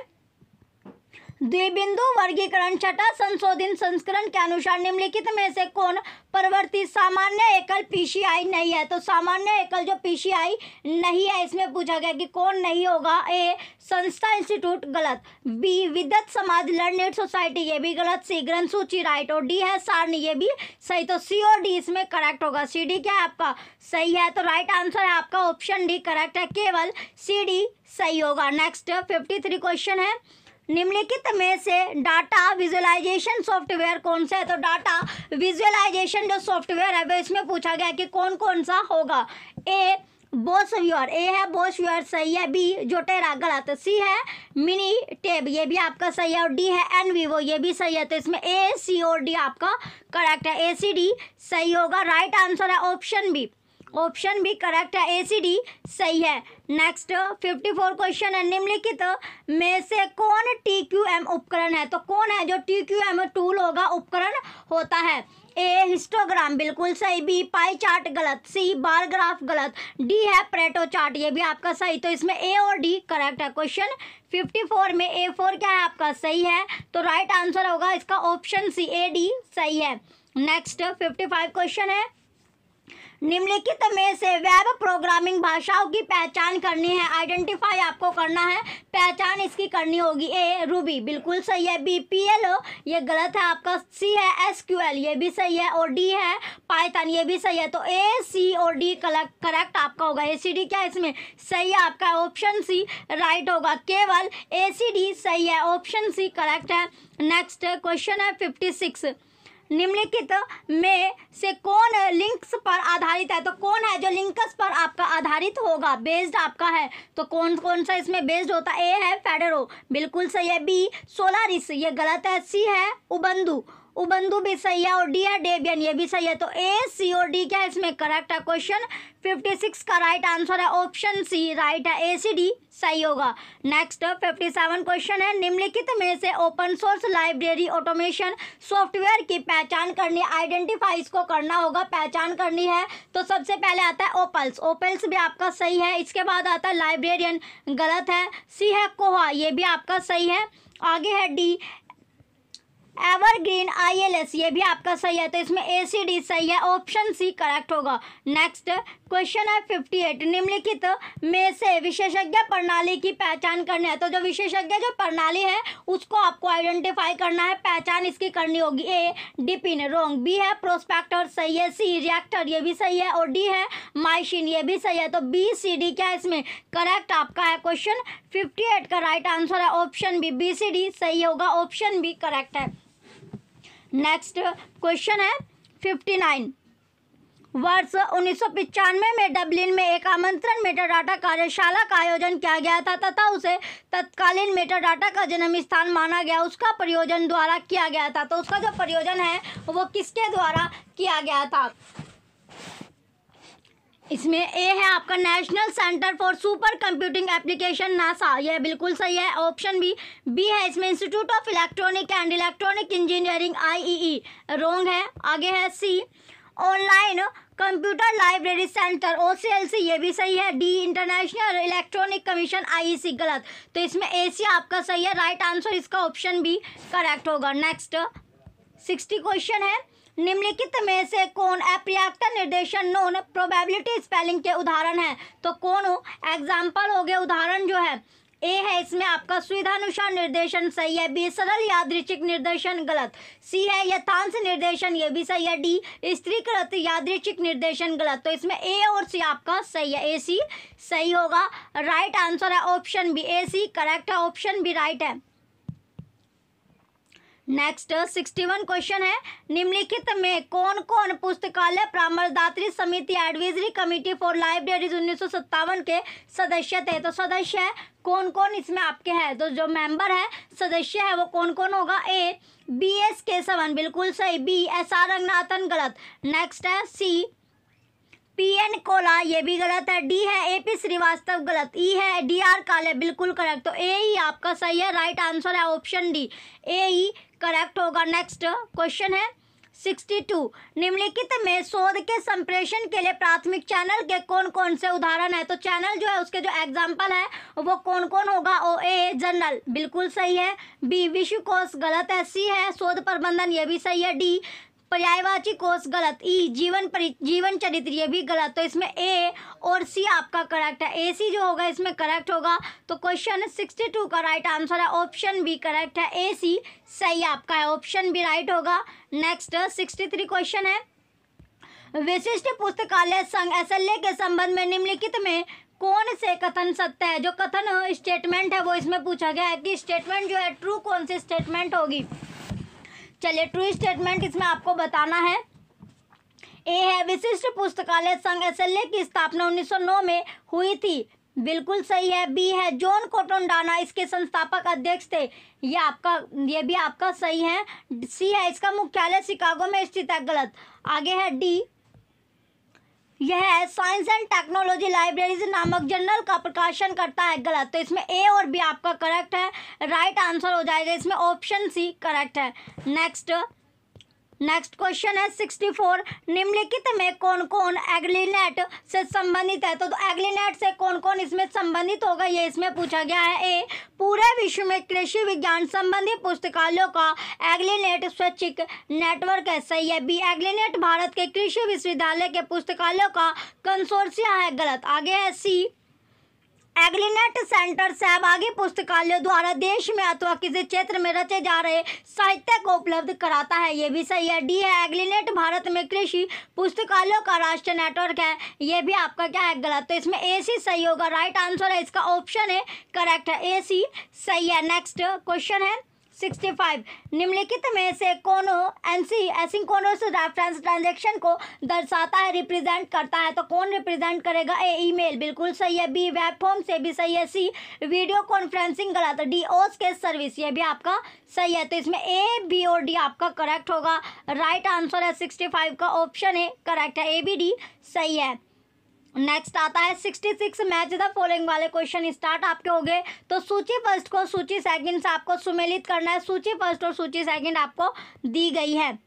Speaker 1: द्विबिंदु वर्गीकरण छठा संशोधन संस्करण के अनुसार निम्नलिखित में से कौन परवर्ती सामान्य एकल पीसीआई नहीं है तो सामान्य एकल जो पीसीआई नहीं है इसमें पूछा गया कि कौन नहीं होगा ए संस्था इंस्टीट्यूट गलत बी विद्युत समाज लर्निंग सोसाइटी ये भी गलत सी ग्रंथ सूची राइट और डी है सारणी ये भी सही तो सी और डी इसमें करेक्ट होगा सी डी क्या है आपका सही है तो राइट आंसर है आपका ऑप्शन डी करेक्ट है केवल सी डी सही होगा नेक्स्ट फिफ्टी थ्री क्वेश्चन है निम्नलिखित में से डाटा विजुअलाइजेशन सॉफ्टवेयर कौन सा है तो डाटा विजुअलाइजेशन जो सॉफ्टवेयर है वह इसमें पूछा गया कि कौन कौन सा होगा ए बोस व्यूअर ए है बोस व्यूअर सही है बी जोटेरा गलत सी है मिनी टेब ये भी आपका सही है और डी है एन वीवो ये भी सही है तो इसमें ए सी और डी आपका करेक्ट है ए सी डी सही होगा राइट आंसर है ऑप्शन बी ऑप्शन भी करेक्ट है ए सी डी सही है नेक्स्ट फिफ्टी फोर क्वेश्चन है निम्नलिखित तो में से कौन टी क्यू एम उपकरण है तो कौन है जो टी क्यू एम टूल होगा उपकरण होता है ए हिस्टोग्राम बिल्कुल सही बी पाई चार्ट गलत सी बार ग्राफ गलत डी है प्रेटो चार्ट ये भी आपका सही तो इसमें ए और डी करेक्ट है क्वेश्चन 54 में ए फोर क्या है आपका सही है तो राइट आंसर होगा इसका ऑप्शन सी ए डी सही है नेक्स्ट 55 क्वेश्चन है निम्नलिखित में से वेब प्रोग्रामिंग भाषाओं की पहचान करनी है आइडेंटिफाई आपको करना है पहचान इसकी करनी होगी ए रूबी बिल्कुल सही है बी पी एल ओ ये गलत है आपका सी है एस क्यू एल ये भी सही है और डी है पाइथन ये भी सही है तो ए सी और डी करेक्ट आपका होगा ए सी डी क्या इसमें सही है आपका ऑप्शन सी राइट होगा केवल ए सी डी सही है ऑप्शन सी करेक्ट है नेक्स्ट क्वेश्चन है फिफ्टी सिक्स निम्नलिखित में से कौन लिंक्स पर आधारित है तो कौन है जो लिंक्स पर आपका आधारित होगा बेस्ड आपका है तो कौन कौन सा इसमें बेस्ड होता है ए है फेडरो बिल्कुल सही है बी सोलारिस ये गलत है सी है उबंधु उबंधु भी सही है और डी डेबियन ये भी सही है तो ए सी और डी क्या है इसमें करेक्ट है क्वेश्चन फिफ्टी सिक्स का राइट आंसर है ऑप्शन सी राइट है ए सी डी सही होगा नेक्स्ट फिफ्टी सेवन क्वेश्चन है निम्नलिखित में से open source library automation software की पहचान करनी आइडेंटिफाई इसको करना होगा पहचान करनी है तो सबसे पहले आता है ओपल्स ओपल्स भी आपका सही है इसके बाद आता है लाइब्रेरियन गलत है सी है कोहा ये भी आपका सही है आगे है डी एवरग्रीन आईएलएस ये भी आपका सही है तो इसमें ए सी डी सही है ऑप्शन सी करेक्ट होगा नेक्स्ट क्वेश्चन है फिफ्टी एट निम्नलिखित तो में से विशेषज्ञ प्रणाली की पहचान करनी है तो जो विशेषज्ञ जो प्रणाली है उसको आपको आइडेंटिफाई करना है पहचान इसकी करनी होगी ए डिपिन रोंग बी है प्रोस्पेक्टर सही है सी रिएक्टर ये भी सही है और डी है माइशिन ये भी सही है तो बी सी डी क्या है इसमें करेक्ट आपका है क्वेश्चन फिफ्टी एट का राइट आंसर है option B B C D सही होगा ऑप्शन बी करेक्ट है नेक्स्ट क्वेश्चन है फिफ्टी नाइन वर्ष उन्नीस सौ में डब्लिन में एक आमंत्रण मेटाडाटा कार्यशाला का आयोजन किया गया था तथा उसे तत्कालीन मेटाडाटा का जन्म स्थान माना गया उसका प्रयोजन द्वारा किया गया था तो उसका जो प्रयोजन है वो किसके द्वारा किया गया था इसमें ए है आपका national centre for supercomputing application NASA यह बिल्कुल सही है ऑप्शन बी बी है इसमें institute of electronic and electronic engineering IEEE wrong है आगे है C online computer library centre O C ये भी सही है D international electronic commission C गलत तो इसमें ए सी आपका सही है राइट right आंसर इसका ऑप्शन बी करेक्ट होगा नेक्स्ट सिक्सटी क्वेश्चन है निम्नलिखित में से कौन अपर्याप्त निर्देशन नोन प्रोबेबिलिटी स्पेलिंग के उदाहरण है तो कौन एग्जाम्पल हो गए उदाहरण जो है ए है इसमें आपका सुविधानुसार निर्देशन सही है बी सरल यादृचिक निर्देशन गलत सी है यथांश निर्देशन ये भी सही है डी स्त्रीकृत यादृचिक निर्देशन गलत तो इसमें ए और सी आपका सही है ए सी सही होगा राइट आंसर है option B A C correct है ऑप्शन बी राइट है नेक्स्ट सिक्सटी वन क्वेश्चन है निम्नलिखित में कौन कौन पुस्तकालय परामर्शदात्री समिति एडवाइजरी कमेटी फॉर लाइब्रेरीज उन्नीस सौ सत्तावन के सदस्य थे तो सदस्य है कौन कौन इसमें आपके हैं तो जो मेंबर है सदस्य है वो कौन कौन होगा ए बी एस केशवन बिल्कुल सही बी एस आर रंगनाथन गलत नेक्स्ट है सी पी एन कोला ये भी गलत है डी है ए पी श्रीवास्तव गलत ई e है डी आर काले बिल्कुल करेक्ट तो ए ही आपका सही है राइट आंसर है option D A E correct होगा नेक्स्ट क्वेश्चन है 62 निम्नलिखित में शोध के संप्रेषण के लिए प्राथमिक चैनल के कौन कौन से उदाहरण है तो चैनल जो है उसके जो एग्जाम्पल है वो कौन कौन होगा ओ ए जनरल बिल्कुल सही है बी विश्व कोष गलत है सी है शोध प्रबंधन ये भी सही है डी पर्यायवाची कोष गलत ई जीवन परि जीवन चरित्र ये भी गलत तो इसमें ए और सी आपका करेक्ट है ए सी जो होगा इसमें करेक्ट होगा तो क्वेश्चन सिक्सटी टू का राइट आंसर है ऑप्शन बी करेक्ट है ए सी सही आपका है ऑप्शन बी राइट होगा नेक्स्ट सिक्सटी थ्री क्वेश्चन है विशिष्ट पुस्तकालय संघ एसएलए के संबंध में निम्नलिखित में कौन से कथन सत्य है जो कथन स्टेटमेंट है वो इसमें पूछा गया है कि स्टेटमेंट जो है ट्रू कौन सी स्टेटमेंट होगी चलिए ट्रू स्टेटमेंट इसमें आपको बताना है ए है विशिष्ट पुस्तकालय संघ एस की स्थापना 1909 में हुई थी बिल्कुल सही है बी है जॉन कोटोंडाना इसके संस्थापक अध्यक्ष थे ये आपका ये भी आपका सही है सी है इसका मुख्यालय शिकागो में स्थित है गलत आगे है डी यह साइंस एंड टेक्नोलॉजी लाइब्रेरीज नामक जर्नल का प्रकाशन करता है गलत तो इसमें ए और बी आपका करेक्ट है राइट आंसर हो जाएगा इसमें ऑप्शन सी करेक्ट है नेक्स्ट नेक्स्ट क्वेश्चन है सिक्सटी फोर निम्नलिखित में कौन कौन एग्लीनेट से संबंधित है तो, तो एग्लीनेट से कौन कौन इसमें संबंधित होगा ये इसमें पूछा गया है ए पूरे विश्व में कृषि विज्ञान संबंधी पुस्तकालयों का एग्लीनेट स्वैच्छिक नेटवर्क है सही है बी एग्लीनेट भारत के कृषि विश्वविद्यालय के पुस्तकालयों का कंसोर्सिया है गलत आगे है सी एग्लिनेट सेंटर सहभागी पुस्तकालय द्वारा देश में अथवा किसी क्षेत्र में रचे जा रहे साहित्य को उपलब्ध कराता है ये भी सही है डी है एग्लिनेट भारत में कृषि पुस्तकालयों का राष्ट्रीय नेटवर्क है ये भी आपका क्या है गलत तो इसमें ए सी सही होगा राइट आंसर है इसका ऑप्शन है करेक्ट है ए सी सही है नेक्स्ट क्वेश्चन है सिक्सटी फाइव निम्नलिखित में से कौन एन सी रेफरेंस ट्रांजेक्शन को दर्शाता है रिप्रेजेंट करता है तो कौन रिप्रेजेंट करेगा ए ईमेल बिल्कुल सही है बी वेब फॉर्म से भी सही है सी वीडियो कॉन्फ्रेंसिंग गलत डी ओस के सर्विस ये भी आपका सही है तो इसमें ए बी और डी आपका करेक्ट होगा राइट आंसर है सिक्सटी फाइव का ऑप्शन है करेक्ट है ए बी डी सही है नेक्स्ट आता है sixty six match the following वाले क्वेश्चन स्टार्ट आपके हो गए तो सूची फर्स्ट को सूची सेकंड से आपको सुमेलित करना है सूची फर्स्ट और सूची सेकंड आपको दी गई है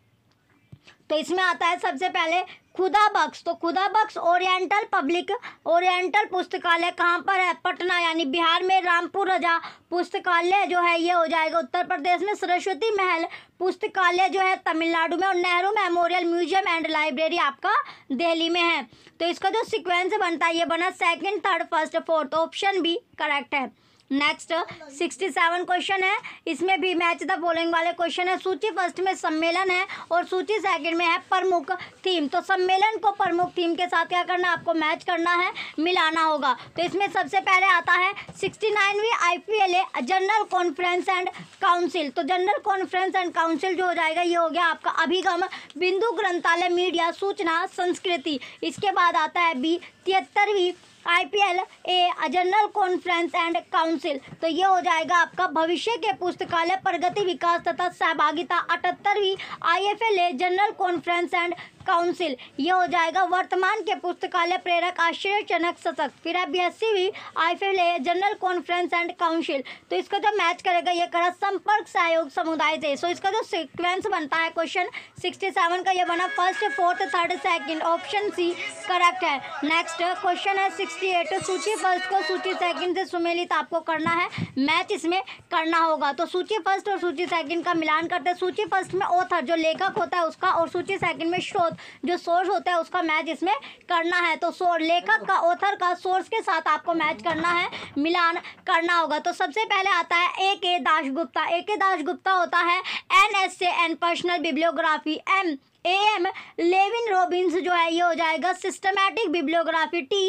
Speaker 1: तो इसमें आता है सबसे पहले खुदा बख्श तो खुदा बख्श ओरिएंटल पब्लिक ओरिएंटल पुस्तकालय कहाँ पर है पटना यानी बिहार में रामपुर रजा पुस्तकालय जो है ये हो जाएगा उत्तर प्रदेश में सरस्वती महल पुस्तकालय जो है तमिलनाडु में और Nehru memorial museum and library आपका दिल्ली में है तो इसका जो सिक्वेंस बनता है ये बना second third first fourth option भी करेक्ट है नेक्स्ट सिक्सटी सेवन क्वेश्चन है इसमें भी मैच द बोलिंग वाले क्वेश्चन है सूची फर्स्ट में सम्मेलन है और सूची सेकंड में है प्रमुख थीम तो सम्मेलन को प्रमुख थीम के साथ क्या करना आपको मैच करना है मिलाना होगा तो इसमें सबसे पहले आता है सिक्सटी नाइनवीं I P L A general conference and council तो जनरल कॉन्फ्रेंस एंड काउंसिल जो हो जाएगा ये हो गया आपका अभिगम बिंदु ग्रंथालय मीडिया सूचना संस्कृति इसके बाद आता है बी तिहत्तरवीं IPL A general conference and council तो ये हो जाएगा आपका भविष्य के पुस्तकालय प्रगति विकास तथा सहभागिता अठहत्तरवीं I F general conference and council ये हो जाएगा वर्तमान के पुस्तकालय प्रेरक आश्चर्यजनक सशक्त फिर है बी भी I F general conference and council तो इसका जो मैच करेगा ये करा संपर्क सहयोग समुदाय से सो इसका जो सिक्वेंस बनता है क्वेश्चन 67 का यह बना first fourth third second option C correct है नेक्स्ट क्वेश्चन है 68 सूची फर्स्ट को सूची सेकेंड से सुमेलित आपको करना है मैच इसमें करना होगा तो सूची फर्स्ट और सूची सेकंड का मिलान करते हैं सूची फर्स्ट में ऑथर जो लेखक होता है उसका और सूची सेकंड में श्रोत जो सोर्स होता है उसका मैच इसमें करना है तो सोर लेखक का ऑथर का सोर्स के साथ आपको मैच करना है मिलान करना होगा तो सबसे पहले आता है ए के दासगुप्ता ए के दासगुप्ता होता है एन एस से N personal bibliography M A M Levin Robbins जो है ये हो जाएगा systematic bibliography T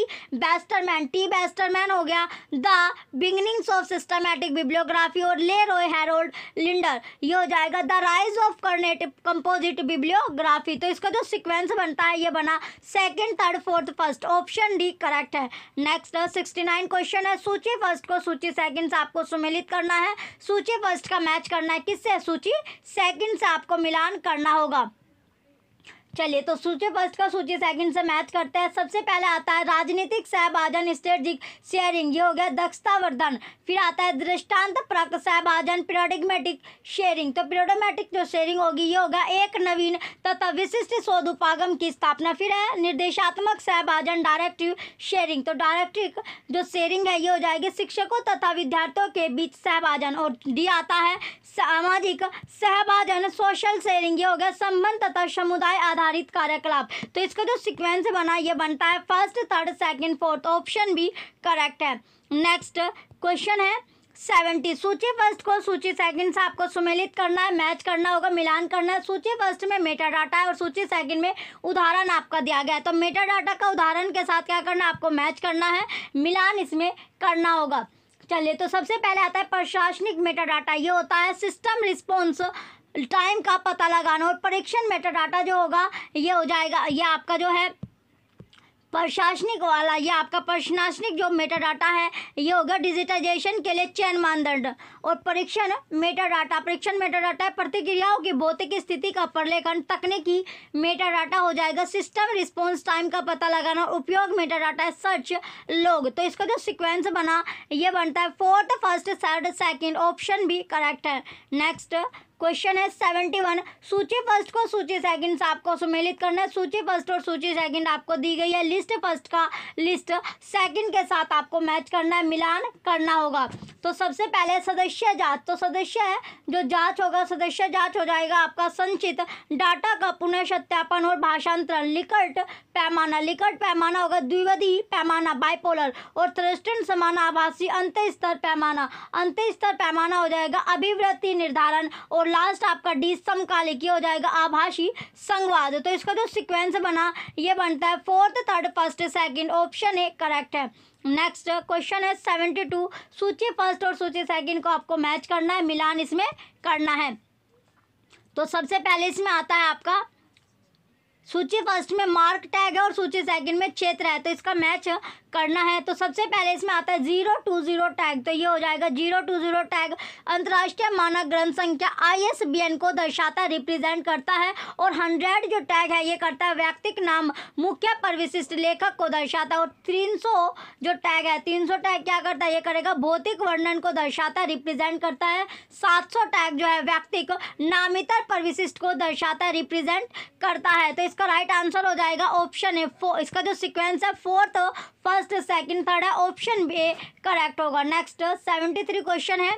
Speaker 1: Besterman T Besterman हो गया the beginnings of systematic bibliography और ले रोय हेरोल्ड लिंडर ये हो जाएगा द राइज ऑफ कर्नेटिव कंपोजिट बिब्लियोग्राफी तो इसका जो सिक्वेंस बनता है ये बना second third fourth first option D correct है नेक्स्ट सिक्सटी नाइन क्वेश्चन है सूची फर्स्ट को सूची सेकंड से आपको सुमिलित करना है सूची फर्स्ट का मैच करना है किससे सूची सेकंड से आपको मिलान करना होगा चलिए तो सूची फर्स्ट का सूची सेकंड से मैच करते हैं सबसे पहले आता है राजनीतिक सहबाजन स्ट्रेटिक शेयरिंग ये हो गया दक्षता वर्धन फिर आता है दृष्टांत प्रक सहबाजन पीरियोडिकमेटिक शेयरिंग तो पीरियोडोमेटिक जो शेयरिंग होगी ये होगा एक नवीन तथा विशिष्ट शोध उपागम की स्थापना फिर है निर्देशात्मक सहबाजन डायरेक्टिव शेयरिंग तो डायरेक्टिव जो शेयरिंग है ये हो जाएगी शिक्षकों तथा विद्यार्थियों के बीच सहबाजन और डी आता है सामाजिक सहबाजन सोशल शेयरिंग ये हो गया संबंध तथा समुदाय आधार आधारित कार्यकलाप तो इसका जो सिक्वेंस बना ये बनता है first third second fourth option भी करेक्ट है नेक्स्ट क्वेश्चन है सेवेंटी सूची फर्स्ट को सूची सेकंड से आपको सुमेलित करना है मैच करना होगा मिलान करना है सूची फर्स्ट में मेटा डाटा है और सूची सेकंड में उदाहरण आपका दिया गया है तो मेटा डाटा का उदाहरण के साथ क्या करना है आपको मैच करना है मिलान इसमें करना होगा चलिए तो सबसे पहले आता है प्रशासनिक मेटा डाटा ये होता है सिस्टम रिस्पॉन्स टाइम का पता लगाना और परीक्षण मेटा डाटा जो होगा ये हो जाएगा ये आपका जो है प्रशासनिक वाला ये आपका प्रशासनिक जो मेटा डाटा है ये होगा डिजिटाइजेशन के लिए चयन मानदंड और परीक्षण मेटा डाटा परीक्षण मेटा डाटा है प्रतिक्रियाओं की भौतिक स्थिति का प्रलेखन तकनीकी मेटा डाटा हो जाएगा सिस्टम रिस्पॉन्स टाइम का पता लगाना उपयोग मेटा डाटा है सर्च लोग तो इसका जो सिक्वेंस बना ये बनता है fourth first third second option भी करेक्ट है नेक्स्ट क्वेश्चन है सेवेंटी वन सूची फर्स्ट को सूची सेकंड से आपको सुमेलित करना है सूची फर्स्ट और सूची सेकंड आपको दी गई है लिस्ट फर्स्ट का लिस्ट सेकंड के साथ आपको मैच करना है मिलान करना होगा तो सबसे पहले सदस्य जांच तो सदस्य है जो जांच होगा सदस्य जांच हो जाएगा आपका संचित डाटा का पुनः सत्यापन और भाषांतरण लिकट पैमाना लिकट पैमाना होगा द्विवधि पैमाना बाइपोलर और थ्रस्टन समान आभासी अंत स्तर पैमाना अंत स्तर पैमाना हो जाएगा अभिवृत्ति निर्धारण और लास्ट आपका डी समकालिकी हो जाएगा आभाषी संघवाद तो इसका जो सिक्वेंस बना ये बनता है fourth third first second option A correct है नेक्स्ट क्वेश्चन है सेवेंटी टू सूची फर्स्ट और सूची सेकंड को आपको मैच करना है मिलान इसमें करना है तो सबसे पहले इसमें आता है आपका सूची फर्स्ट में मार्क टैग है और सूची सेकंड में क्षेत्र है तो इसका मैच करना है तो सबसे पहले इसमें आता है जीरो टू जीरो टैग तो ये हो जाएगा जीरो टू जीरो टैग अंतर्राष्ट्रीय मानक ग्रंथ संख्या आई को दर्शाता रिप्रेजेंट करता है और हंड्रेड जो टैग है ये करता है व्यक्तिक नाम मुख्य पर विशिष्ट लेखक को दर्शाता है और तीन जो टैग है तीन टैग क्या करता है ये करेगा भौतिक वर्णन को दर्शाता रिप्रेजेंट करता है सात टैग जो है व्यक्तिक नामितर पर विशिष्ट को दर्शाता रिप्रेजेंट करता है तो इस इसका राइट आंसर हो जाएगा ऑप्शन ए फोर इसका जो सिक्वेंस है फोर्थ फर्स्ट सेकंड थर्ड है ऑप्शन बी करेक्ट होगा नेक्स्ट सेवेंटी थ्री क्वेश्चन है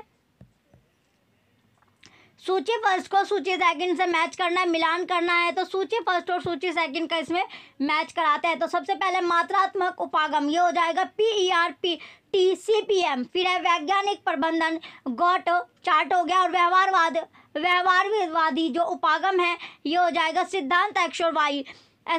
Speaker 1: सूची फर्स्ट को सूची सेकंड से मैच करना है मिलान करना है तो सूची फर्स्ट और सूची सेकंड का इसमें मैच कराते हैं तो सबसे पहले मात्रात्मक उपागम ये हो जाएगा P E R P T C P M फिर है वैज्ञानिक प्रबंधन गॉट चार्ट हो गया और व्यवहारवाद व्यवहारवादी जो उपागम है ये हो जाएगा सिद्धांत एक्शोरवाई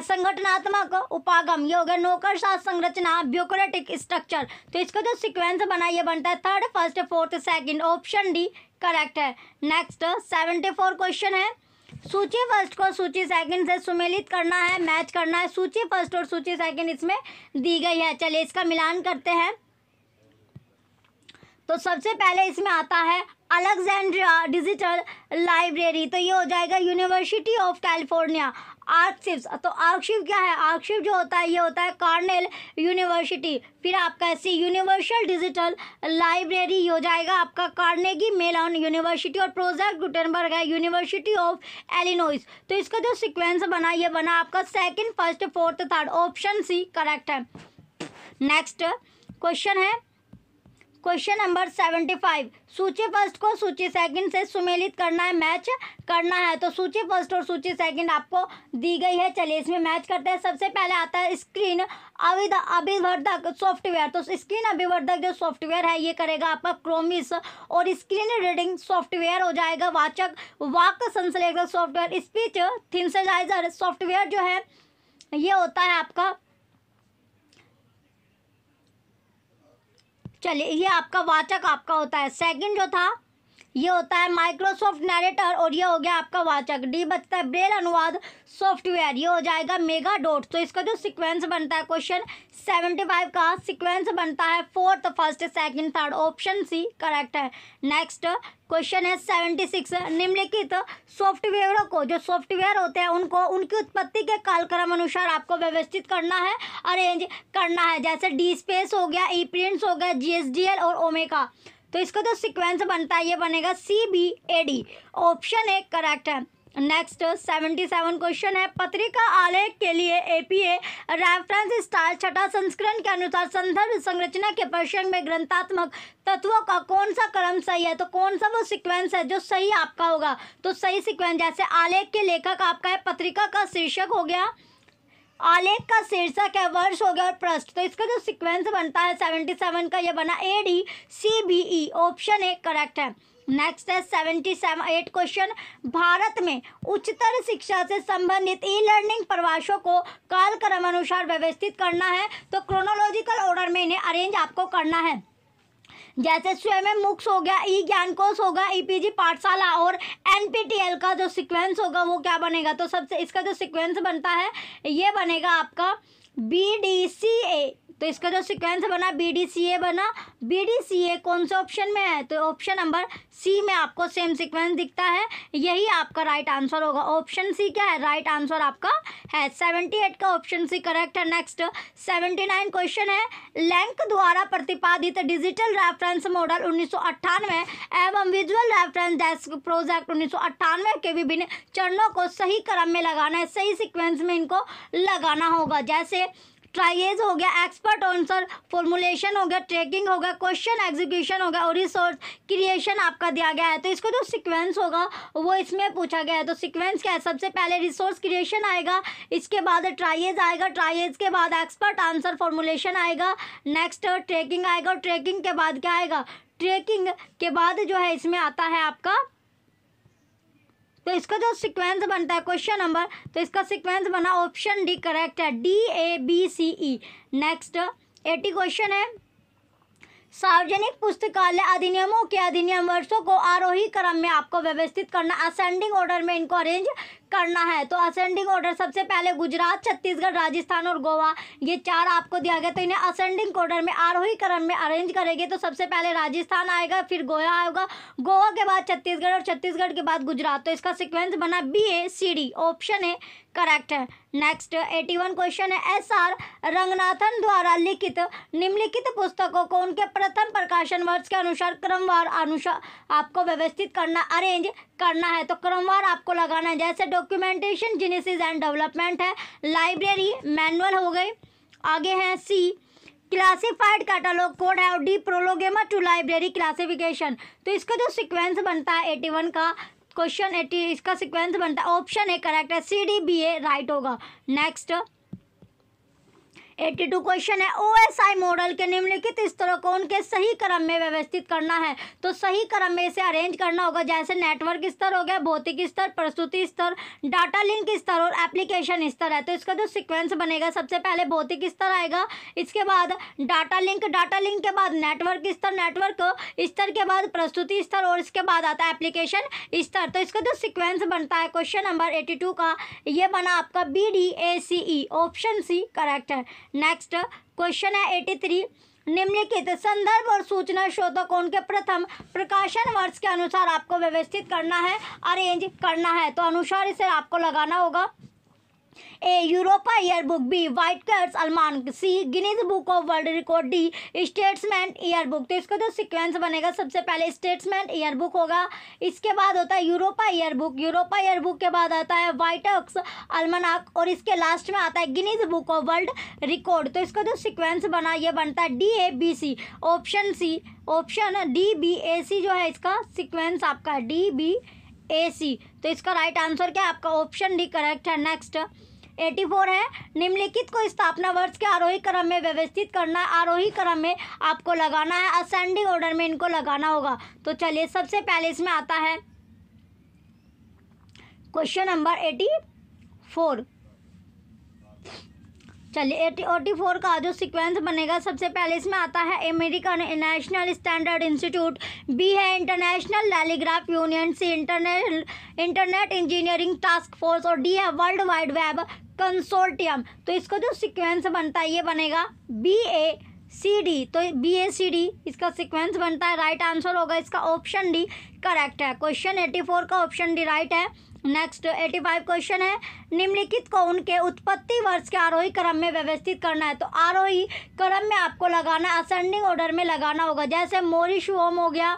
Speaker 1: संगठनात्मक उपागम ये हो गया नौकर शास्त्र संरचना ब्यूक्रेटिक स्ट्रक्चर तो इसका जो सिक्वेंस बना ये बनता है third first fourth second option D correct है नेक्स्ट सेवेंटी फोर क्वेश्चन है सूची फर्स्ट को सूची सेकंड से सुमेलित करना है मैच करना है सूची फर्स्ट और सूची सेकंड इसमें दी गई है चलिए इसका मिलान करते हैं तो सबसे पहले इसमें आता है अलेक्जेंड्रिया डिजिटल लाइब्रेरी तो ये हो जाएगा यूनिवर्सिटी ऑफ कैलिफोर्निया आर्कशिप तो आर्कशिप क्या है आर्कशिप जो होता है ये होता है कार्नेल यूनिवर्सिटी फिर आपका ऐसी यूनिवर्सल डिजिटल लाइब्रेरी हो जाएगा आपका कार्नेगी मेलॉन यूनिवर्सिटी और प्रोजेक्ट गुटनबर्ग है यूनिवर्सिटी ऑफ एलिनोइस तो इसका जो सिक्वेंस बना ये बना आपका second first fourth third option C correct है नेक्स्ट क्वेश्चन है क्वेश्चन नंबर सेवेंटी फाइव सूची फर्स्ट को सूची सेकंड से सुमेलित करना है मैच करना है तो सूची फर्स्ट और सूची सेकंड आपको दी गई है चलिए इसमें मैच करते हैं सबसे पहले आता है स्क्रीन अविध अभिवर्धक सॉफ्टवेयर तो स्क्रीन अभिवर्धक जो सॉफ्टवेयर है ये करेगा आपका क्रोमिस और स्क्रीन रीडिंग सॉफ्टवेयर हो जाएगा वाचक वाक संश्लेषक सॉफ्टवेयर स्पीच थिंसलाइजर सॉफ्टवेयर जो है ये होता है आपका चलिए ये आपका वाचक आपका होता है सेकंड जो था ये होता है माइक्रोसॉफ्ट नरेटर और ये हो गया आपका वाचक डी बचता है ब्रेल अनुवाद सॉफ्टवेयर ये हो जाएगा मेगा डॉट तो इसका जो सीक्वेंस बनता है क्वेश्चन सेवेंटी फाइव का सीक्वेंस बनता है fourth first second third option C correct है नेक्स्ट क्वेश्चन है सेवेंटी सिक्स निम्नलिखित सॉफ्टवेयरों को जो सॉफ्टवेयर होते हैं उनको उनकी उत्पत्ति के कालक्रम अनुसार आपको व्यवस्थित करना है अरेंज करना है जैसे डी स्पेस हो गया ई e प्रिंट्स हो गया जी और ओमेका तो इसका जो सिक्वेंस बनता है ये बनेगा C B A D option A correct है नेक्स्ट सेवेंटी सेवन क्वेश्चन है पत्रिका आलेख के लिए एपीए रेफरेंस स्टाइल छठा संस्करण के अनुसार संदर्भ संरचना के प्रसंग में ग्रंथात्मक तत्वों का कौन सा क्रम सही है तो कौन सा वो सीक्वेंस है जो सही आपका होगा तो सही सीक्वेंस जैसे आलेख के लेखक आपका है पत्रिका का शीर्षक हो गया आलेख का शीर्षक है वर्ष हो गया और प्रश्न तो इसका जो सीक्वेंस बनता है सेवेंटी सेवन का ये बना A D C B E option A correct है नेक्स्ट है सेवेंटी सेवन एट क्वेश्चन भारत में उच्चतर शिक्षा से संबंधित ई लर्निंग प्रवासों को कालक्रम अनुसार व्यवस्थित करना है तो क्रोनोलॉजिकल ऑर्डर में इन्हें अरेंज आपको करना है जैसे स्वयं मुक्स हो गया ई ज्ञान कोश होगा ईपीजी e पाठशाला और एनपीटीएल का जो सीक्वेंस होगा वो क्या बनेगा तो सबसे इसका जो सीक्वेंस बनता है ये बनेगा आपका बी डी सी ए तो इसका जो सिक्वेंस बना बी डी सी ए बना बी डी सी ए कौन से ऑप्शन में है तो ऑप्शन नंबर सी में आपको सेम सिक्वेंस दिखता है यही आपका राइट आंसर होगा ऑप्शन सी क्या है राइट आंसर आपका है सेवेंटी एट का ऑप्शन सी करेक्ट है नेक्स्ट सेवेंटी नाइन क्वेश्चन है लैंक द्वारा प्रतिपादित डिजिटल रेफरेंस मॉडल उन्नीस सौ अट्ठानवे एवं विजुअल रेफरेंस डेस्क प्रोजेक्ट उन्नीस सौ अट्ठानवे के विभिन्न चरणों को सही क्रम में लगाना है सही सिक्वेंस में इनको लगाना होगा जैसे ट्राइज हो गया एक्सपर्ट आंसर फॉर्मुलेशन हो गया ट्रैकिंग हो गया क्वेश्चन एग्जीक्यूशन हो गया और रिसोर्स क्रिएशन आपका दिया गया है तो इसको जो सिक्वेंस होगा वो इसमें पूछा गया है तो सिक्वेंस क्या है सबसे पहले रिसोर्स क्रिएशन आएगा इसके बाद ट्राइज आएगा ट्राइज के बाद एक्सपर्ट आंसर फॉर्मुलेशन आएगा नेक्स्ट ट्रैकिंग आएगा और ट्रैकिंग के बाद क्या आएगा ट्रैकिंग के बाद जो है इसमें आता है आपका तो इसका जो सीक्वेंस बनता है क्वेश्चन नंबर तो इसका सीक्वेंस बना ऑप्शन डी करेक्ट है D A B C E next eighty question है सार्वजनिक पुस्तकालय अधिनियमों के अधिनियम वर्षों को आरोही क्रम में आपको व्यवस्थित करना असेंडिंग ऑर्डर में इनको अरेंज करना है तो असेंडिंग ऑर्डर सबसे पहले गुजरात छत्तीसगढ़ राजस्थान और गोवा ये चार आपको दिया गया तो इन्हें असेंडिंग ऑर्डर में आरोही क्रम में अरेंज करेंगे तो सबसे पहले राजस्थान आएगा फिर गोवा आएगा गोवा के बाद छत्तीसगढ़ और छत्तीसगढ़ के बाद गुजरात तो इसका सिक्वेंस बना B A C D option है करेक्ट है नेक्स्ट एटी वन क्वेश्चन है एस आर रंगनाथन द्वारा लिखित निम्नलिखित पुस्तकों को उनके प्रथम प्रकाशन वर्ष के अनुसार क्रमवार अनुसार आपको व्यवस्थित करना अरेंज करना है तो क्रमवार आपको लगाना है जैसे डॉक्यूमेंटेशन जीनेसिस एंड डेवलपमेंट है लाइब्रेरी मैनुअल हो गई आगे हैं सी क्लासिफाइड कैटलॉग कोड है और D prolegomena to library classification तो इसका जो सिक्वेंस बनता है एटी वन का क्वेश्चन एटी इसका सिक्वेंस बनता है ऑप्शन ए करेक्ट है C D B A right होगा नेक्स्ट 82 क्वेश्चन है ओ एस आई मॉडल के निम्नलिखित स्तरों को उनके सही क्रम में व्यवस्थित करना है तो सही क्रम में इसे अरेंज करना होगा जैसे नेटवर्क स्तर हो गया भौतिक स्तर प्रस्तुति स्तर डाटा लिंक स्तर और एप्लीकेशन स्तर है तो इसका जो सिक्वेंस बनेगा सबसे पहले भौतिक स्तर आएगा इसके बाद डाटा लिंक डाटा लिंक के बाद नेटवर्क स्तर नेटवर्क स्तर के बाद प्रस्तुति स्तर और इसके बाद आता है एप्लीकेशन स्तर तो इसका जो सिक्वेंस बनता है क्वेश्चन नंबर एटी का ये बना आपका B D A C E option C correct है नेक्स्ट क्वेश्चन है एटी थ्री निम्नलिखित संदर्भ और सूचना शोधक उनके प्रथम प्रकाशन वर्ष के अनुसार आपको व्यवस्थित करना है अरेंज करना है तो अनुसार इसे आपको लगाना होगा A Europa year book B Whitaker's almanac C Guinness book of world record D statesman year book तो इसका जो सिक्वेंस बनेगा सबसे पहले स्टेट्समैन ईयर बुक होगा इसके बाद होता है Europa year book Europa year book के बाद आता है वाइट अक्स अलमनाक और इसके लास्ट में आता है Guinness book of world record तो इसका जो सिक्वेंस बना ये बनता है D A B C option C option D B A C जो है इसका सिक्वेंस आपका डी बी ए सी तो इसका राइट आंसर क्या आपका ऑप्शन डी करेक्ट है नेक्स्ट एटी फोर है निम्नलिखित को स्थापना वर्ष के आरोही क्रम में व्यवस्थित करना है आरोही क्रम में आपको लगाना है असेंडिंग ऑर्डर में इनको लगाना होगा तो चलिए सबसे पहले इसमें आता है क्वेश्चन नंबर एटी फोर चलिए एटी ओटी फोर का जो सीक्वेंस बनेगा सबसे पहले इसमें आता है American national standard institute B है international telegraph union C internet internet engineering task force और डी है वर्ल्ड वाइड वेब कंसोर्टियम तो इसका जो सीक्वेंस बनता है ये बनेगा बी ए सी डी तो बी ए सी डी इसका सीक्वेंस बनता है राइट आंसर होगा इसका ऑप्शन डी करेक्ट है क्वेश्चन एटी फोर का ऑप्शन डी राइट है नेक्स्ट एटी फाइव क्वेश्चन है निम्नलिखित को उनके उत्पत्ति वर्ष के आरोही क्रम में व्यवस्थित करना है तो आरोही क्रम में आपको लगाना असेंडिंग ऑर्डर में लगाना होगा जैसे मोरिश होम हो गया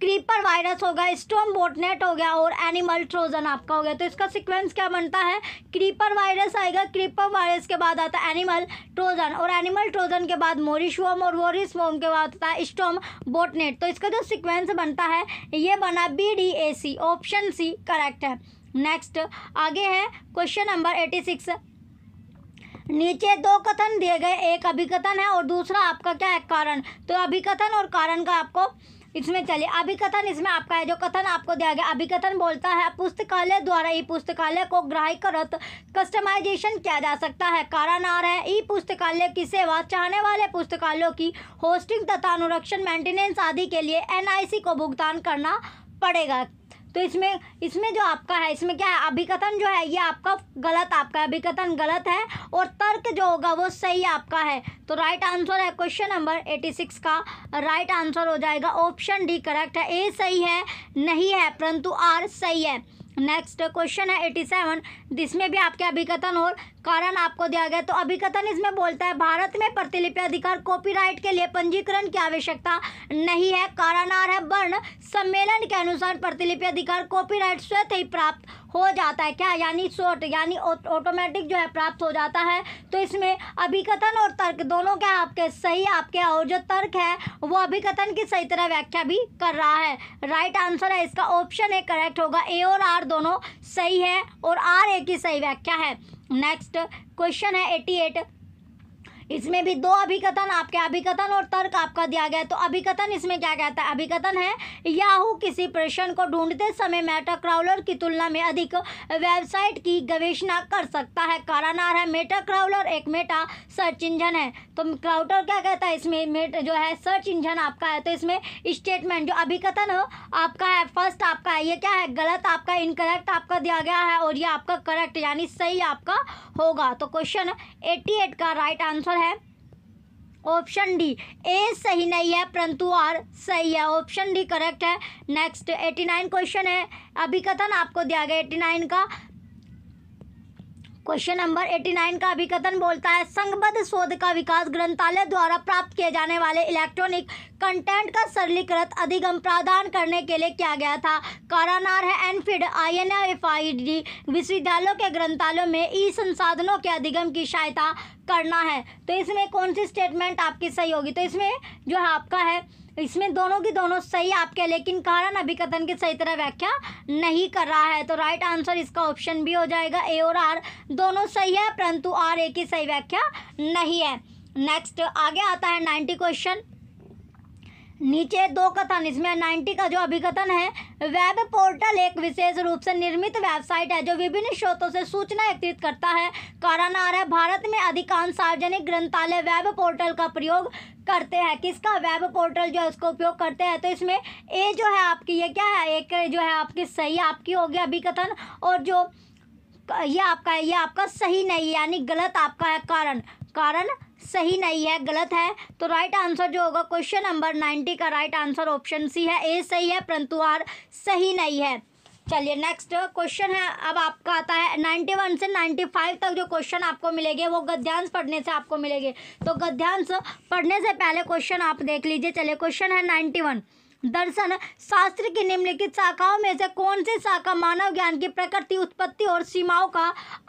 Speaker 1: क्रीपर वायरस होगा स्टोम बोटनेट हो गया और एनिमल ट्रोजन आपका हो गया तो इसका सीक्वेंस क्या बनता है क्रीपर वायरस आएगा क्रीपर वायरस के बाद आता है एनिमल ट्रोजन और एनिमल ट्रोजन के बाद वोम और वोम के बाद आता है स्टोम बोटनेट तो इसका जो सीक्वेंस बनता है ये बना B D A C option C correct है नेक्स्ट आगे है क्वेश्चन नंबर एटी सिक्स नीचे दो कथन दिए गए एक अभिकथन है और दूसरा आपका क्या है कारण तो अभिकथन और कारण का आपको इसमें चलिए अभिकथन इसमें आपका है जो कथन आपको दिया गया अभिकथन बोलता है पुस्तकालय द्वारा ई पुस्तकालय को ग्राहकरत कस्टमाइजेशन किया जा सकता है कारण आ रहा है ई पुस्तकालय की सेवा चाहने वाले पुस्तकालयों की होस्टिंग तथा अनुरक्षण मेंटेनेंस आदि के लिए एनआईसी को भुगतान करना पड़ेगा तो इसमें इसमें जो आपका है इसमें क्या है अभिकथन जो है ये आपका गलत आपका अभिकथन गलत है और तर्क जो होगा वो सही आपका है तो राइट आंसर है क्वेश्चन नंबर एटी सिक्स का राइट आंसर हो जाएगा ऑप्शन डी करेक्ट है ए सही है नहीं है परंतु आर सही है नेक्स्ट क्वेश्चन है एटी सेवन जिसमें भी आपके अभिकथन और कारण आपको दिया गया तो अभिकथन इसमें बोलता है भारत में प्रतिलिपि अधिकार कॉपीराइट के लिए पंजीकरण की आवश्यकता नहीं है आर है वर्ण सम्मेलन के अनुसार प्रतिलिपि अधिकार कॉपीराइट स्वतः ही प्राप्त हो जाता है क्या यानी शॉर्ट यानी ऑटोमेटिक जो है प्राप्त हो जाता है तो इसमें अभिकथन और तर्क दोनों क्या आपके सही आपके और जो तर्क है वो अभिकथन की सही तरह व्याख्या भी कर रहा है राइट आंसर है इसका ऑप्शन ए करेक्ट होगा ए और आर दोनों सही है और आर ए की सही व्याख्या है नेक्स्ट क्वेश्चन है एटी एट इसमें भी दो अभिकथन आपके अभिकथन और तर्क आपका दिया गया तो अभिकथन इसमें क्या कहता है अभिकथन है याहू किसी प्रश्न को ढूंढते समय मेटा क्राउलर की तुलना में अधिक वेबसाइट की गवेषणा कर सकता है आर है मेटा क्राउलर एक मेटा सर्च इंजन है तो क्राउटर क्या कहता है इसमें मेट जो है सर्च इंजन आपका है तो इसमें स्टेटमेंट जो अभिकथन आपका है फर्स्ट आपका है ये क्या है गलत आपका इनकरेक्ट आपका दिया गया है और ये आपका करेक्ट यानी सही आपका होगा तो क्वेश्चन एट्टी का राइट आंसर है ऑप्शन डी ए सही नहीं है परंतु आर सही है ऑप्शन डी करेक्ट है नेक्स्ट एटी नाइन क्वेश्चन है अभी कथन आपको दिया गया एटी नाइन का क्वेश्चन नंबर 89 का अभिकथन बोलता है संगबद्ध शोध का विकास ग्रंथालय द्वारा प्राप्त किए जाने वाले इलेक्ट्रॉनिक कंटेंट का सरलीकृत अधिगम प्रदान करने के लिए किया गया था कारानार है एनफिड I N F I D विश्वविद्यालयों के ग्रंथालयों में ई संसाधनों के अधिगम की सहायता करना है तो इसमें कौन सी स्टेटमेंट आपकी सही होगी तो इसमें जो है आपका है इसमें दोनों की दोनों सही आपके लेकिन कारण अभिकथन की सही तरह व्याख्या नहीं कर रहा है तो राइट आंसर इसका ऑप्शन भी हो जाएगा ए और आर दोनों सही है परंतु आर ए की सही व्याख्या नहीं है नेक्स्ट आगे आता है नाइन्टी क्वेश्चन नीचे दो कथन इसमें नाइन्टी का जो अभिकथन है वेब पोर्टल एक विशेष रूप से निर्मित वेबसाइट है जो विभिन्न स्रोतों से सूचना एकत्रित करता है कारण आ रहा है भारत में अधिकांश सार्वजनिक ग्रंथालय वेब पोर्टल का प्रयोग करते हैं किसका वेब पोर्टल जो है उसको उपयोग करते हैं तो इसमें ए जो है आपकी ये क्या है एक जो है आपकी सही आपकी हो गया अभिकथन और जो ये आपका ये आपका सही नहीं यानी गलत आपका है कारण कारण सही नहीं है गलत है तो राइट आंसर जो होगा क्वेश्चन नंबर नाइन्टी का राइट आंसर ऑप्शन सी है ए सही है परंतु आर सही नहीं है चलिए नेक्स्ट क्वेश्चन है अब आपका आता है नाइन्टी वन से नाइन्टी फाइव तक जो क्वेश्चन आपको मिलेंगे वो गद्यांश पढ़ने से आपको मिलेंगे तो गद्यांश पढ़ने से पहले क्वेश्चन आप देख लीजिए चलिए क्वेश्चन है नाइन्टी वन दर्शन शास्त्र की निम्नलिखित शाखाओं में से कौन सी शाखा मानव ज्ञान की प्रकृति उत्पत्ति और सीमाओं का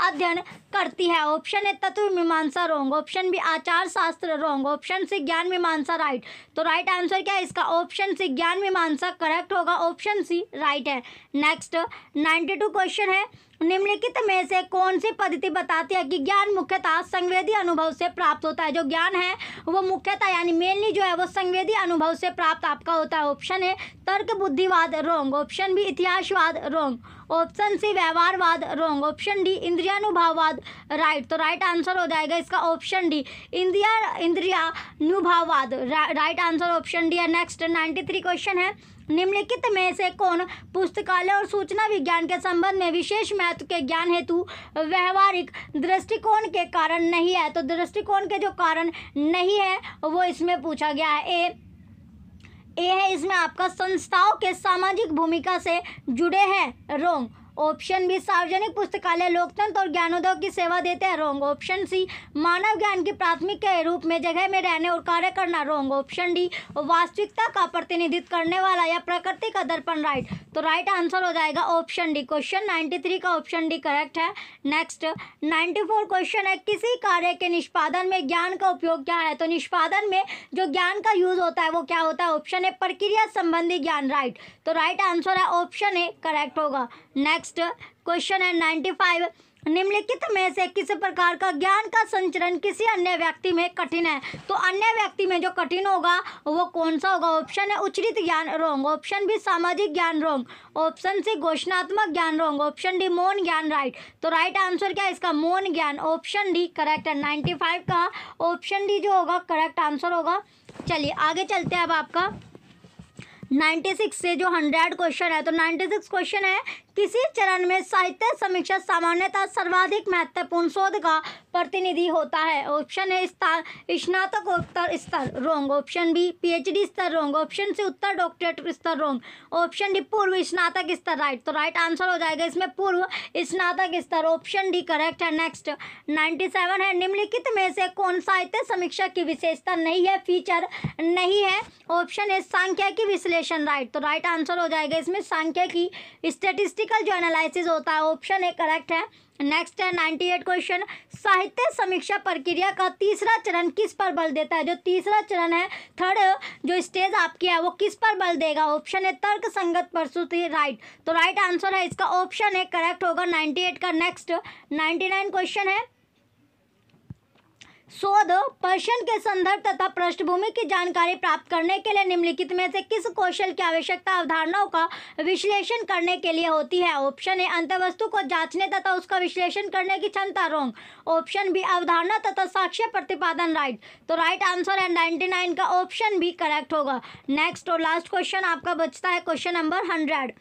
Speaker 1: अध्ययन करती है ऑप्शन है तत्व मीमांसा रोंग ऑप्शन बी आचार शास्त्र रोंग ऑप्शन सी ज्ञान मीमांसा राइट तो राइट आंसर क्या है इसका ऑप्शन सी ज्ञान मीमांसा करेक्ट होगा ऑप्शन सी राइट है नेक्स्ट नाइन्टी टू क्वेश्चन है निम्नलिखित में से कौन सी पद्धति बताती है कि ज्ञान मुख्यतः संवेदी अनुभव से प्राप्त होता है जो ज्ञान है वो मुख्यतः यानी मेनली जो है वो संवेदी अनुभव से प्राप्त आपका होता है ऑप्शन है तर्क बुद्धिवाद रोंग ऑप्शन बी इतिहासवाद रोंग ऑप्शन सी व्यवहारवाद रोंग ऑप्शन डी इंद्रियानुभाववाद राइट तो राइट आंसर हो जाएगा इसका ऑप्शन डी इंद्रिया इंद्रियानुभाववाद राइट आंसर ऑप्शन डी है नेक्स्ट नाइन्टी थ्री क्वेश्चन है निम्नलिखित में से कौन पुस्तकालय और सूचना विज्ञान के संबंध में विशेष महत्व के ज्ञान हेतु व्यवहारिक दृष्टिकोण के कारण नहीं है तो दृष्टिकोण के जो कारण नहीं है वो इसमें पूछा गया है ए ए है इसमें आपका संस्थाओं के सामाजिक भूमिका से जुड़े हैं रोंग ऑप्शन बी सार्वजनिक पुस्तकालय लोकतंत्र और ज्ञानोदय की सेवा देते हैं रोंग ऑप्शन सी मानव ज्ञान की प्राथमिक के रूप में जगह में रहने और कार्य करना रोंग ऑप्शन डी वास्तविकता का प्रतिनिधित्व करने वाला या प्रकृति का दर्पण राइट तो राइट आंसर हो जाएगा ऑप्शन डी क्वेश्चन नाइन्टी का ऑप्शन डी करेक्ट है नेक्स्ट नाइन्टी क्वेश्चन है किसी कार्य के निष्पादन में ज्ञान का उपयोग क्या है तो निष्पादन में जो ज्ञान का यूज होता है वो क्या होता है ऑप्शन ए प्रक्रिया संबंधी ज्ञान राइट तो राइट आंसर है ऑप्शन ए करेक्ट होगा नेक्स्ट नेक्स्ट क्वेश्चन है नाइन्टी फाइव निम्नलिखित में से किस प्रकार का ज्ञान का संचरण किसी अन्य व्यक्ति में कठिन है तो अन्य व्यक्ति में जो कठिन होगा वो कौन सा होगा ऑप्शन है उचित ज्ञान रोंग ऑप्शन बी सामाजिक ज्ञान रोंग ऑप्शन सी घोषणात्मक ज्ञान रोंग ऑप्शन डी मौन ज्ञान राइट तो राइट आंसर क्या है इसका मौन ज्ञान ऑप्शन डी करेक्ट है नाइन्टी फाइव का ऑप्शन डी जो होगा करेक्ट आंसर होगा चलिए आगे चलते हैं अब आपका नाइन्टी सिक्स से जो हंड्रेड क्वेश्चन है तो नाइन्टी सिक्स क्वेश्चन है किसी चरण में साहित्य समीक्षा सामान्यतः सर्वाधिक महत्वपूर्ण शोध का प्रतिनिधि होता है ऑप्शन है स्थान स्नातकोत्तर स्तर रोंग ऑप्शन बी पीएचडी स्तर रोंग ऑप्शन सी उत्तर डॉक्टरेट स्तर रोंग ऑप्शन डी पूर्व स्नातक स्तर राइट तो राइट आंसर हो जाएगा इसमें पूर्व स्नातक स्तर ऑप्शन डी करेक्ट है नेक्स्ट नाइन्टी सेवन है निम्नलिखित में से कौन साहित्य समीक्षा की विशेषता नहीं है फीचर नहीं है ऑप्शन है सांख्या की विश्लेषण राइट तो राइट आंसर हो जाएगा इसमें सांख्या की स्टेटिस्टिक पॉलिटिकल जो एनालिसिस होता है ऑप्शन ए करेक्ट है नेक्स्ट है नाइन्टी एट क्वेश्चन साहित्य समीक्षा प्रक्रिया का तीसरा चरण किस पर बल देता है जो तीसरा चरण है थर्ड जो स्टेज आपकी है वो किस पर बल देगा ऑप्शन है तर्क संगत प्रस्तुति राइट तो राइट आंसर है इसका ऑप्शन है करेक्ट होगा नाइन्टी एट का नेक्स्ट नाइन्टी नाइन क्वेश्चन है शोध प्रश्न के संदर्भ तथा पृष्ठभूमि की जानकारी प्राप्त करने के लिए निम्नलिखित में से किस कौशल की आवश्यकता अवधारणाओं का विश्लेषण करने के लिए होती है ऑप्शन ए अंतवस्तु को जांचने तथा उसका विश्लेषण करने की क्षमता रोंग ऑप्शन बी अवधारणा तथा साक्ष्य प्रतिपादन राइट तो राइट आंसर है नाइन्टी का ऑप्शन भी करेक्ट होगा नेक्स्ट और लास्ट क्वेश्चन आपका बचता है क्वेश्चन नंबर हंड्रेड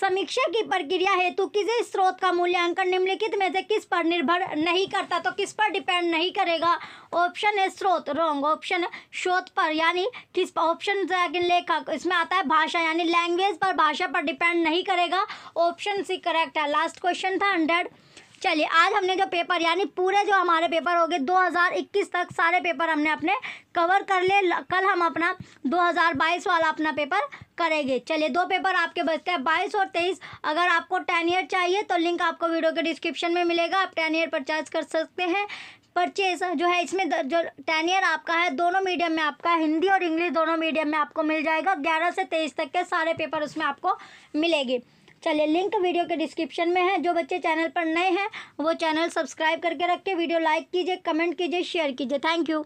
Speaker 1: समीक्षा की प्रक्रिया हेतु किसी स्रोत का मूल्यांकन निम्नलिखित में से किस पर निर्भर नहीं करता तो किस पर डिपेंड नहीं करेगा ऑप्शन है स्रोत रॉन्ग ऑप्शन स्रोत पर यानी किस ऑप्शन लेखक इसमें आता है भाषा यानी लैंग्वेज पर भाषा पर डिपेंड नहीं करेगा ऑप्शन सी करेक्ट है लास्ट क्वेश्चन था हंड्रेड चलिए आज हमने जो पेपर यानी पूरे जो हमारे पेपर हो गए 2021 तक सारे पेपर हमने अपने कवर कर लिए कल हम अपना 2022 वाला अपना पेपर करेंगे चलिए दो पेपर आपके बचते हैं बाईस और तेईस अगर आपको टेन ईयर चाहिए तो लिंक आपको वीडियो के डिस्क्रिप्शन में मिलेगा आप टेन ईयर परचेज कर सकते हैं परचेज जो है इसमें जो टेन ईयर आपका है दोनों मीडियम में आपका हिंदी और इंग्लिश दोनों मीडियम में आपको मिल जाएगा ग्यारह से तेईस तक के सारे पेपर उसमें आपको मिलेंगे चलिए लिंक वीडियो के डिस्क्रिप्शन में है जो बच्चे चैनल पर नए हैं वो चैनल सब्सक्राइब करके रख के वीडियो लाइक कीजिए कमेंट कीजिए शेयर कीजिए थैंक यू